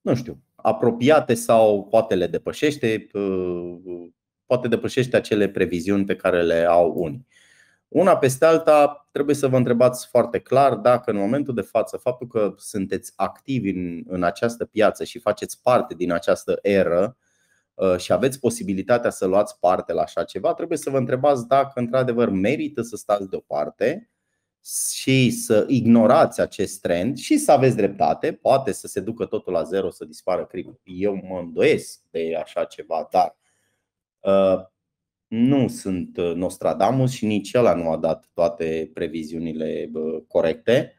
nu știu, apropiate sau poate le depășește, uh, poate depășește acele previziuni pe care le au unii. Una peste alta, trebuie să vă întrebați foarte clar dacă în momentul de față faptul că sunteți activi în, în această piață și faceți parte din această eră uh, și aveți posibilitatea să luați parte la așa ceva, trebuie să vă întrebați dacă într-adevăr merită să stați deoparte și să ignorați acest trend și să aveți dreptate, poate să se ducă totul la zero, să dispară cripto. Eu mă îndoiesc de așa ceva, dar uh, nu sunt uh, Nostradamus și nici el nu a dat toate previziunile corecte.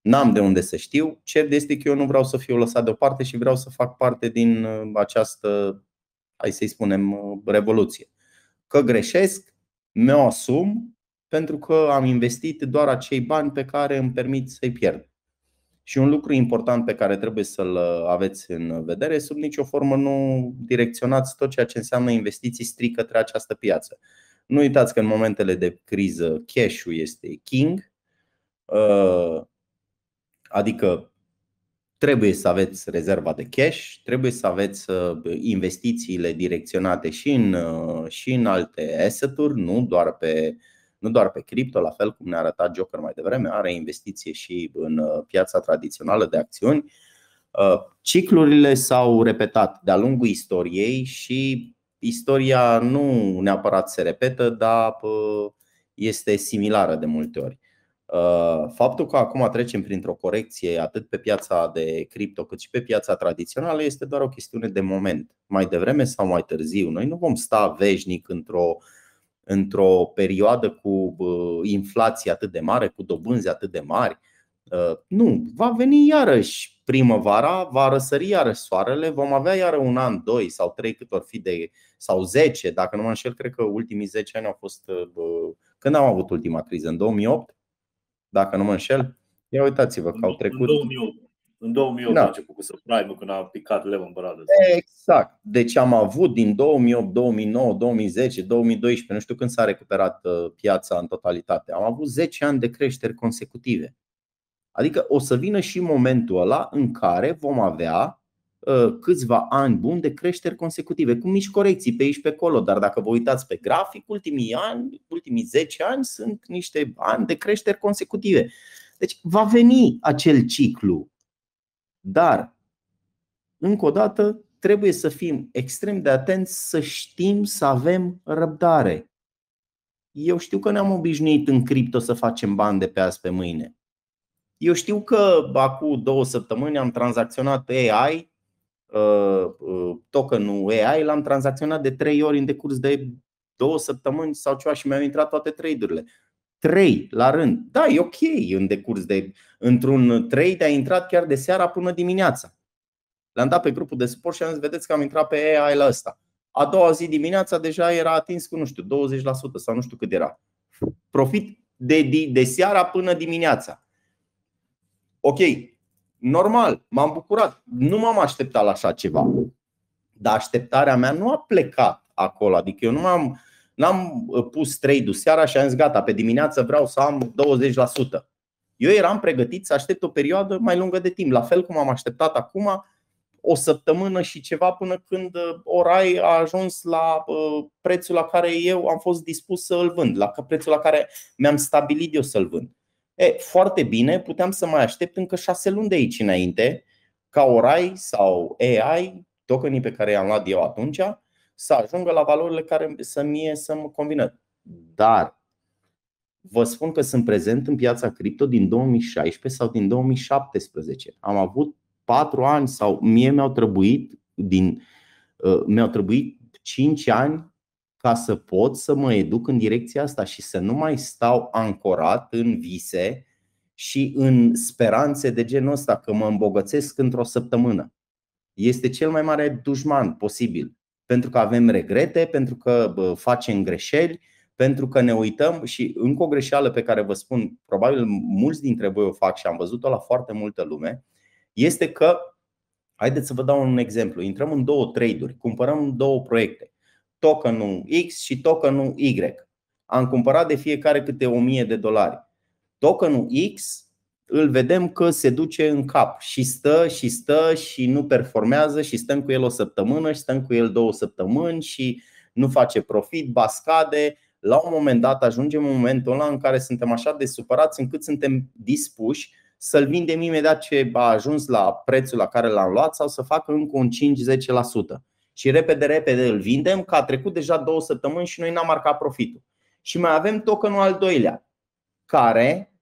N-am de unde să știu. Cert este că eu nu vreau să fiu lăsat deoparte și vreau să fac parte din uh, această, hai să-i spunem, revoluție. Că greșesc, mi-o asum, pentru că am investit doar acei bani pe care îmi permit să-i pierd. Și un lucru important pe care trebuie să-l uh, aveți în vedere, sub nicio formă nu direcționați tot ceea ce înseamnă investiții strict către această piață. Nu uitați că în momentele de criză cash-ul este king, uh, adică trebuie să aveți rezerva de cash, trebuie să aveți uh, investițiile direcționate și în, și în alte asset-uri, nu doar pe nu doar pe cripto, la fel cum ne-a arătat Joker mai devreme, are investiție și în uh, piața tradițională de acțiuni. Uh, ciclurile s-au repetat de-a lungul istoriei și istoria nu neapărat se repetă, dar uh, este similară de multe ori. Faptul că acum trecem printr-o corecție atât pe piața de cripto cât și pe piața tradițională este doar o chestiune de moment. Mai devreme sau mai târziu, noi nu vom sta veșnic într-o uh, într-o perioadă cu uh, inflație atât de mare, cu dobânzi atât de mari. Uh, nu, va veni iarăși primăvara, va răsări iarăși soarele, vom avea iară un an, doi sau trei cât vor fi de sau zece, dacă nu mă înșel, cred că ultimii zece ani au fost uh, când am avut ultima criză, în 2008, dacă nu mă înșel. Ia uitați-vă că au trecut. 2008. În 2008 da. a început cu subprime când a picat Lehman Brothers. Exact. Deci am avut din 2008, 2009, 2010, 2012, nu știu când s-a recuperat uh, piața în totalitate. Am avut 10 ani de creșteri consecutive. Adică o să vină și momentul ăla în care vom avea uh, câțiva ani buni de creșteri consecutive, cu mici corecții pe aici pe acolo, dar dacă vă uitați pe grafic, ultimii ani, ultimii 10 ani sunt niște ani de creșteri consecutive. Deci va veni acel ciclu dar, încă o dată, trebuie să fim extrem de atenți, să știm să avem răbdare. Eu știu că ne-am obișnuit în cripto să facem bani de pe azi pe mâine. Eu știu că acum două săptămâni am tranzacționat AI, uh, uh, tokenul AI, l-am tranzacționat de trei ori în decurs de două săptămâni sau ceva și mi-au intrat toate trade-urile. Trei la rând. Da, e ok în decurs de într-un trade, a intrat chiar de seara până dimineața. Le-am dat pe grupul de suport și am zis, vedeți că am intrat pe AI la ăsta. A doua zi dimineața deja era atins cu, nu știu, 20% sau nu știu cât era. Profit de, de, de seara până dimineața. Ok, normal, m-am bucurat. Nu m-am așteptat la așa ceva. Dar așteptarea mea nu a plecat acolo. Adică eu nu m-am, n-am pus trade-ul seara și am zis gata, pe dimineață vreau să am 20%. Eu eram pregătit să aștept o perioadă mai lungă de timp, la fel cum am așteptat acum o săptămână și ceva până când uh, Orai a ajuns la uh, prețul la care eu am fost dispus să îl vând, la prețul la care mi-am stabilit eu să-l vând. E, foarte bine, puteam să mai aștept încă șase luni de aici înainte, ca Orai sau AI, tokenii pe care i-am luat eu atunci, să ajungă la valorile care să mie să mă convină. Dar Vă spun că sunt prezent în piața cripto din 2016 sau din 2017. Am avut 4 ani sau mie mi-au trebuit din uh, mi-au trebuit 5 ani ca să pot să mă educ în direcția asta și să nu mai stau ancorat în vise și în speranțe de genul ăsta că mă îmbogățesc într-o săptămână. Este cel mai mare dușman posibil, pentru că avem regrete, pentru că facem greșeli, pentru că ne uităm și încă o greșeală pe care vă spun, probabil mulți dintre voi o fac și am văzut-o la foarte multă lume, este că, haideți să vă dau un exemplu, intrăm în două trade-uri, cumpărăm două proiecte, tokenul X și tokenul Y. Am cumpărat de fiecare câte 1000 de dolari. Tokenul X îl vedem că se duce în cap și stă și stă și nu performează și stăm cu el o săptămână și stăm cu el două săptămâni și nu face profit, Bascade la un moment dat ajungem în momentul ăla în care suntem așa de supărați încât suntem dispuși să-l vindem imediat ce a ajuns la prețul la care l-am luat sau să facă încă un 5-10% și repede, repede îl vindem, că a trecut deja două săptămâni și noi n-am marcat profitul. Și mai avem tokenul al doilea, care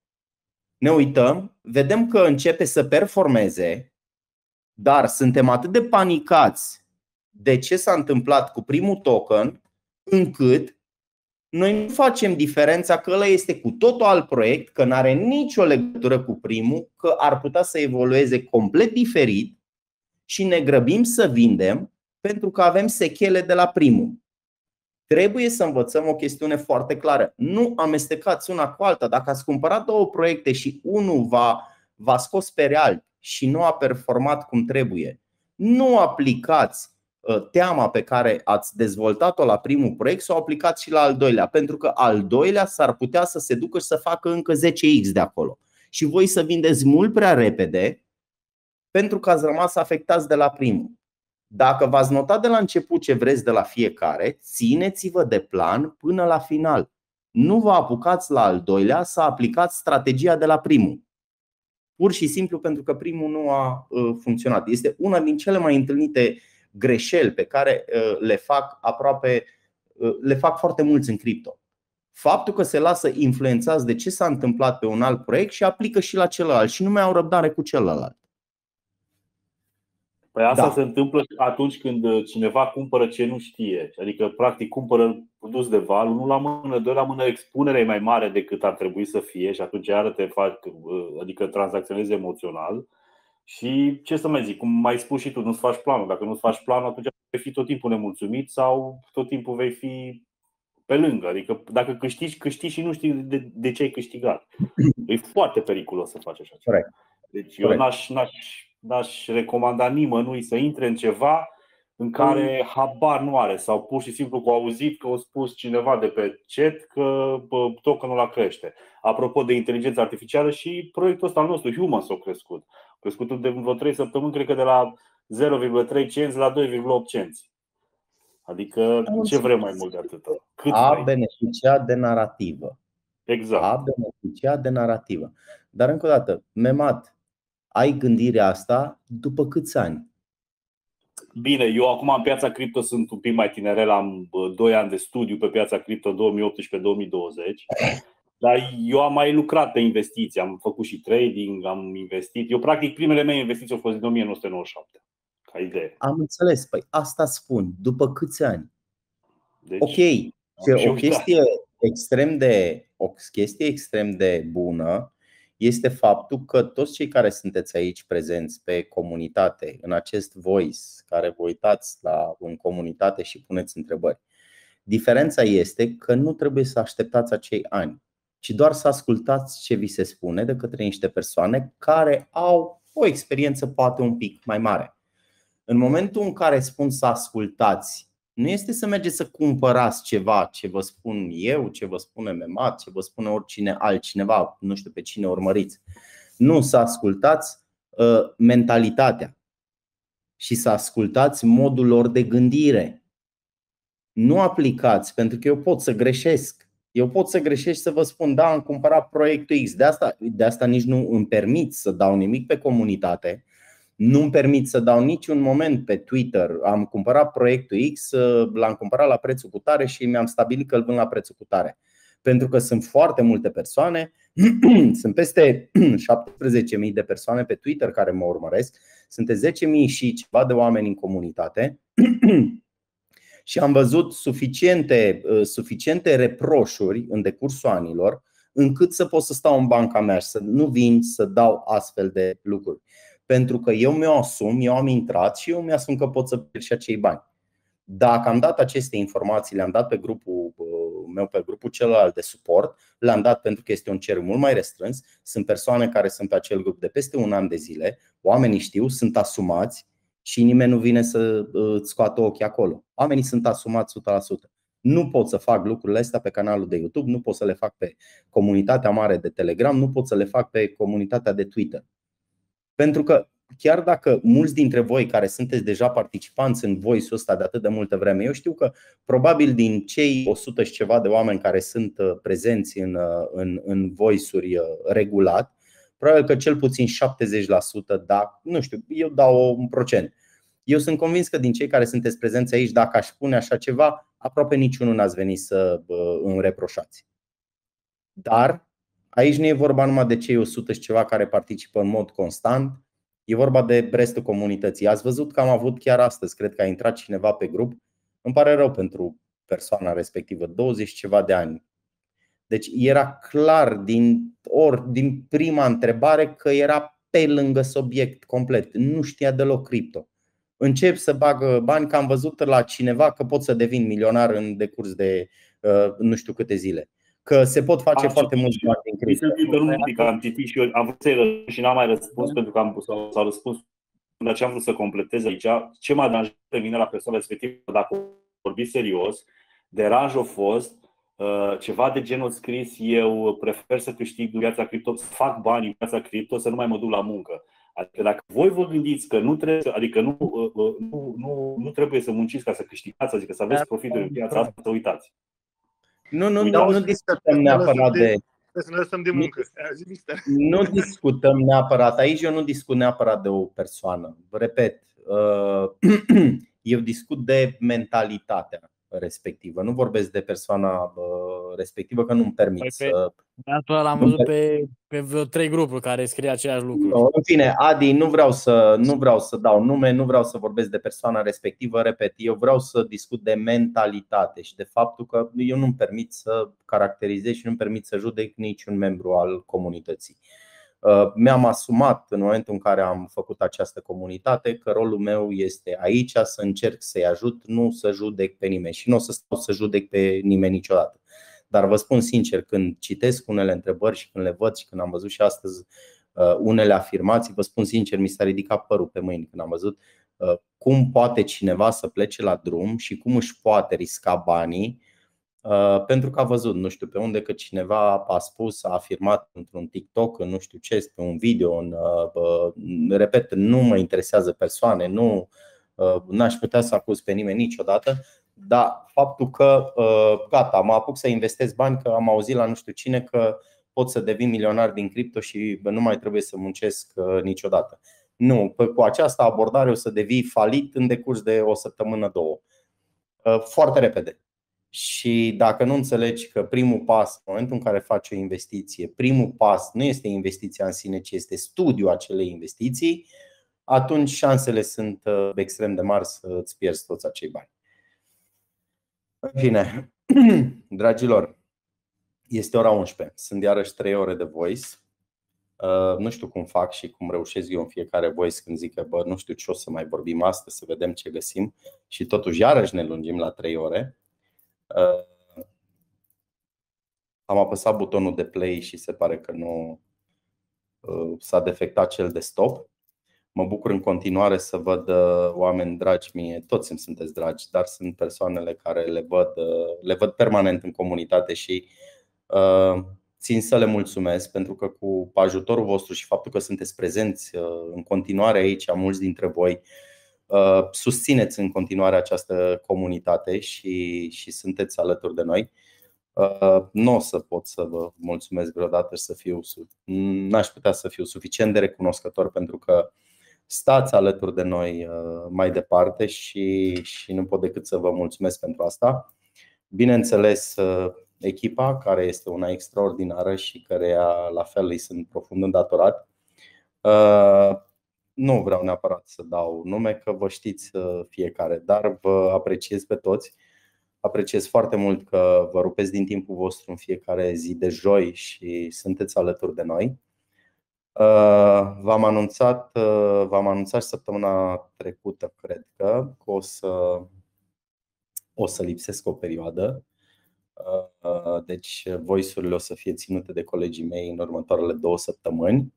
ne uităm, vedem că începe să performeze, dar suntem atât de panicați de ce s-a întâmplat cu primul token, încât noi nu facem diferența că ăla este cu totul alt proiect, că nu are nicio legătură cu primul, că ar putea să evolueze complet diferit și ne grăbim să vindem pentru că avem sechele de la primul. Trebuie să învățăm o chestiune foarte clară. Nu amestecați una cu alta. Dacă ați cumpărat două proiecte și unul va, a scos pe real și nu a performat cum trebuie, nu aplicați Ă, teama pe care ați dezvoltat-o la primul proiect, să o aplicați și la al doilea, pentru că al doilea s-ar putea să se ducă și să facă încă 10x de acolo. Și voi să vindeți mult prea repede pentru că ați rămas afectați de la primul. Dacă v-ați notat de la început ce vreți de la fiecare, țineți-vă de plan până la final. Nu vă apucați la al doilea să aplicați strategia de la primul. Pur și simplu pentru că primul nu a ă, funcționat. Este una din cele mai întâlnite greșeli pe care uh, le fac aproape, uh, le fac foarte mulți în cripto. Faptul că se lasă influențați de ce s-a întâmplat pe un alt proiect și aplică și la celălalt și nu mai au răbdare cu celălalt. Păi asta da. se întâmplă atunci când uh, cineva cumpără ce nu știe. Adică, practic, cumpără produs de val, unul la mână, doi la mână, expunerea e mai mare decât ar trebui să fie și atunci iară te fac, adică tranzacționezi emoțional. Și ce să mai zic, cum mai spus și tu, nu-ți faci planul. Dacă nu-ți faci planul, atunci vei fi tot timpul nemulțumit sau tot timpul vei fi pe lângă. Adică dacă câștigi, câștigi și nu știi de, de ce ai câștigat. E foarte periculos să faci așa ceva. Deci eu n-aș, n-aș, n-aș recomanda nimănui să intre în ceva în care mm. habar nu are sau pur și simplu că au auzit că au spus cineva de pe chat că tokenul la crește. Apropo de inteligența artificială și proiectul ăsta al nostru, Human, s-a crescut. A crescut de vreo 3 săptămâni, cred că de la 0,3 cenți la 2,8 cenți. Adică ce vrem mai mult de atât? Cât a mai? beneficiat de narrativă. Exact. A beneficiat de narrativă. Dar încă o dată, memat, ai gândirea asta după câți ani? Bine, eu acum în piața cripto sunt un pic mai tinerel, am 2 ani de studiu pe piața cripto 2018-2020, dar eu am mai lucrat pe investiții, am făcut și trading, am investit. Eu, practic, primele mele investiții au fost din 1997, ca idee. Am înțeles, păi asta spun, după câți ani? Deci, ok, ce, o chestie, extrem de, o chestie extrem de bună este faptul că toți cei care sunteți aici prezenți pe comunitate, în acest voice, care vă uitați la în comunitate și puneți întrebări, diferența este că nu trebuie să așteptați acei ani, ci doar să ascultați ce vi se spune de către niște persoane care au o experiență poate un pic mai mare. În momentul în care spun să ascultați nu este să mergeți să cumpărați ceva ce vă spun eu, ce vă spune Memat, ce vă spune oricine altcineva, nu știu pe cine urmăriți. Nu, să ascultați uh, mentalitatea și să ascultați modul lor de gândire. Nu aplicați, pentru că eu pot să greșesc. Eu pot să greșesc să vă spun, da, am cumpărat proiectul X. De asta, de asta nici nu îmi permit să dau nimic pe comunitate, nu-mi permit să dau niciun moment pe Twitter. Am cumpărat proiectul X, l-am cumpărat la prețul cu tare și mi-am stabilit că îl vând la prețul cu tare. Pentru că sunt foarte multe persoane, sunt peste 17.000 de persoane pe Twitter care mă urmăresc, sunt 10.000 și ceva de oameni în comunitate și am văzut suficiente, uh, suficiente reproșuri în decursul anilor încât să pot să stau în banca mea și să nu vin să dau astfel de lucruri pentru că eu mi-o asum, eu am intrat și eu mi-asum că pot să pierd și acei bani. Dacă am dat aceste informații, le-am dat pe grupul uh, meu, pe grupul celălalt de suport, le-am dat pentru că este un cer mult mai restrâns, sunt persoane care sunt pe acel grup de peste un an de zile, oamenii știu, sunt asumați și nimeni nu vine să uh, îți scoată ochii acolo. Oamenii sunt asumați 100%. Nu pot să fac lucrurile astea pe canalul de YouTube, nu pot să le fac pe comunitatea mare de Telegram, nu pot să le fac pe comunitatea de Twitter pentru că chiar dacă mulți dintre voi care sunteți deja participanți în voice ăsta de atât de multă vreme, eu știu că probabil din cei 100 și ceva de oameni care sunt uh, prezenți în, uh, în, în voice-uri uh, regulat, probabil că cel puțin 70%, da, nu știu, eu dau un procent. Eu sunt convins că din cei care sunteți prezenți aici, dacă aș spune așa ceva, aproape niciunul n-ați venit să îmi reproșați. Dar Aici nu e vorba numai de cei 100 și ceva care participă în mod constant, e vorba de restul comunității. Ați văzut că am avut chiar astăzi, cred că a intrat cineva pe grup. Îmi pare rău pentru persoana respectivă, 20 ceva de ani. Deci era clar din, or, din prima întrebare că era pe lângă subiect complet. Nu știa deloc cripto. Încep să bagă bani, că am văzut la cineva că pot să devin milionar în decurs de uh, nu știu câte zile că se pot face am foarte mult bani din criză. Am citit și eu, am vrut să-i și n-am mai răspuns pentru că am pus, sau răspuns Dar ce am vrut să completez aici. Ce m-a deranjat pe mine la persoana respectivă, dacă vorbi serios, deranjul a fost uh, ceva de genul scris, eu prefer să câștig viața cripto, să fac bani în viața cripto, să nu mai mă duc la muncă. Adică dacă voi vă gândiți că nu trebuie, adică nu, uh, uh, nu, nu, nu trebuie să munciți ca să câștigați, adică să aveți da, profituri în da, viața da. asta, uitați. Nu, nu, nu, nu discutăm neapărat de. să ne lăsăm de muncă. Nu discutăm neapărat. Aici eu nu discut neapărat de o persoană. Repet, uh, eu discut de mentalitatea respectivă. Nu vorbesc de persoana respectivă, că nu-mi permit păi să... Pe, l-am văzut pe, pe vreo trei grupuri care scrie același lucru. No, în fine, Adi, nu vreau, să, nu vreau să dau nume, nu vreau să vorbesc de persoana respectivă, repet, eu vreau să discut de mentalitate și de faptul că eu nu-mi permit să caracterizez și nu-mi permit să judec niciun membru al comunității. Uh, mi-am asumat în momentul în care am făcut această comunitate că rolul meu este aici să încerc să-i ajut, nu să judec pe nimeni și nu o să stau să judec pe nimeni niciodată. Dar vă spun sincer, când citesc unele întrebări și când le văd și când am văzut și astăzi uh, unele afirmații, vă spun sincer, mi s-a ridicat părul pe mâini când am văzut uh, cum poate cineva să plece la drum și cum își poate risca banii Uh, pentru că a văzut, nu știu pe unde, că cineva a spus, a afirmat într-un TikTok, în nu știu ce, pe un video, în, uh, repet, nu mă interesează persoane, nu uh, n-aș putea să acuz pe nimeni niciodată, dar faptul că gata, mă apuc să investesc bani, că am auzit la nu știu cine că pot să devin milionar din cripto și nu mai trebuie să muncesc niciodată. Nu, cu această abordare o să devii falit în decurs de o săptămână, două. Foarte repede. Și dacă nu înțelegi că primul pas, în momentul în care faci o investiție, primul pas nu este investiția în sine, ci este studiul acelei investiții, atunci șansele sunt uh, extrem de mari să îți pierzi toți acei bani. În fine, dragilor, este ora 11. Sunt iarăși 3 ore de voice. Uh, nu știu cum fac și cum reușesc eu în fiecare voice când zic că bă, nu știu ce o să mai vorbim astăzi, să vedem ce găsim și totuși iarăși ne lungim la 3 ore. Uh, am apăsat butonul de play și se pare că nu uh, s-a defectat cel de stop. Mă bucur în continuare să văd uh, oameni dragi mie, toți îmi sunteți dragi, dar sunt persoanele care le văd, le văd permanent în comunitate și țin să le mulțumesc pentru că cu ajutorul vostru și faptul că sunteți prezenți în continuare aici, mulți dintre voi Uh, susțineți în continuare această comunitate și, și sunteți alături de noi. Uh, nu o să pot să vă mulțumesc vreodată și să fiu, n-aș putea să fiu suficient de recunoscător pentru că stați alături de noi uh, mai departe și, și nu pot decât să vă mulțumesc pentru asta. Bineînțeles, echipa, care este una extraordinară și care la fel îi sunt profund îndatorat nu vreau neapărat să dau nume, că vă știți uh, fiecare, dar vă apreciez pe toți. Apreciez foarte mult că vă rupeți din timpul vostru în fiecare zi de joi și sunteți alături de noi. Uh, v-am anunțat, uh, v-am anunțat și săptămâna trecută, cred că, că o să, o să lipsesc o perioadă. Deci, voice-urile o să fie ținute de colegii mei în următoarele două săptămâni.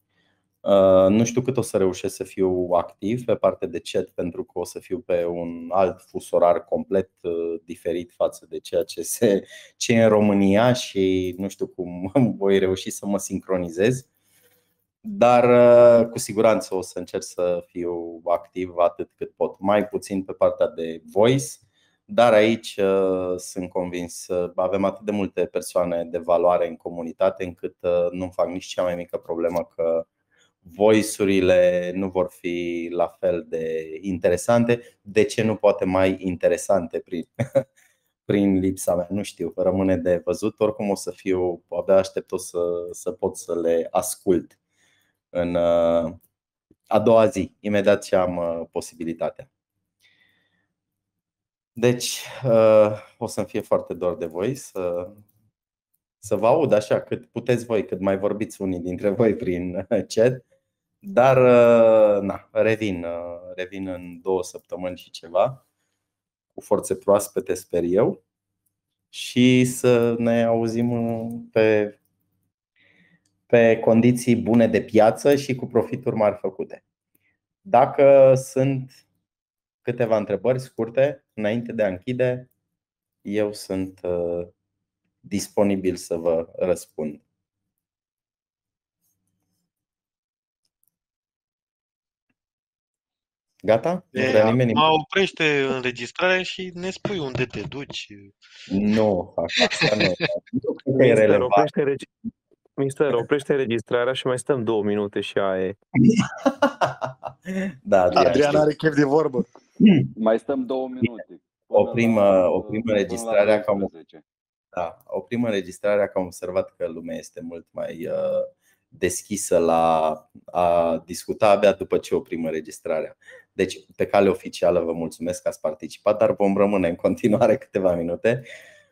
Uh, nu știu cât o să reușesc să fiu activ pe parte de chat pentru că o să fiu pe un alt fusorar complet uh, diferit față de ceea ce, se, ce e în România și nu știu cum voi reuși să mă sincronizez dar uh, cu siguranță o să încerc să fiu activ atât cât pot, mai puțin pe partea de voice, dar aici sunt convins, avem atât de multe persoane de valoare în comunitate încât nu fac nici cea mai mică problemă că voice-urile nu vor fi la fel de interesante, de ce nu poate mai interesante prin, prin lipsa mea, nu știu, rămâne de văzut, oricum o să fiu, abia aștept o să, să pot să le ascult în uh, a doua zi, imediat ce am uh, posibilitatea. Deci uh, o să-mi fie foarte dor de voi să, să vă aud așa cât puteți voi, cât mai vorbiți unii dintre voi prin chat dar uh, na, revin, uh, revin în două săptămâni și ceva Cu forțe proaspete, sper eu Și să ne auzim uh, pe, pe condiții bune de piață și cu profituri mari făcute Dacă sunt câteva întrebări scurte înainte de a închide, eu sunt disponibil să vă răspund. Gata? Nu vrea nimeni. Mă oprește înregistrarea și ne spui unde te duci. Nu, asta nu. nu cred că e relevant. Mister, oprește înregistrarea și mai stăm două minute și aia e. da, Adrian, da. Adrian are chef de vorbă. Mai stăm două minute. Oprim, oprim înregistrarea ca am, da, oprim înregistrarea că am observat că lumea este mult mai uh, deschisă la a discuta abia după ce oprim înregistrarea. Deci, pe cale oficială, vă mulțumesc că ați participat, dar vom rămâne în continuare câteva minute.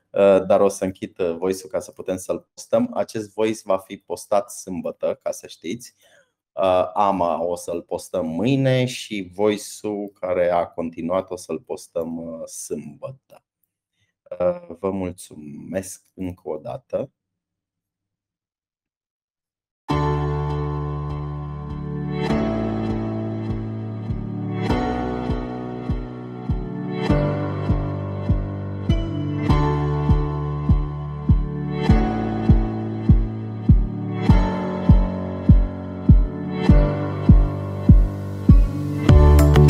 Uh, dar o să închid uh, voice ca să putem să-l postăm. Acest voice va fi postat sâmbătă, ca să știți. Uh, Ama o să-l postăm mâine și voice care a continuat o să-l postăm sâmbătă. Vă mulțumesc încă o dată.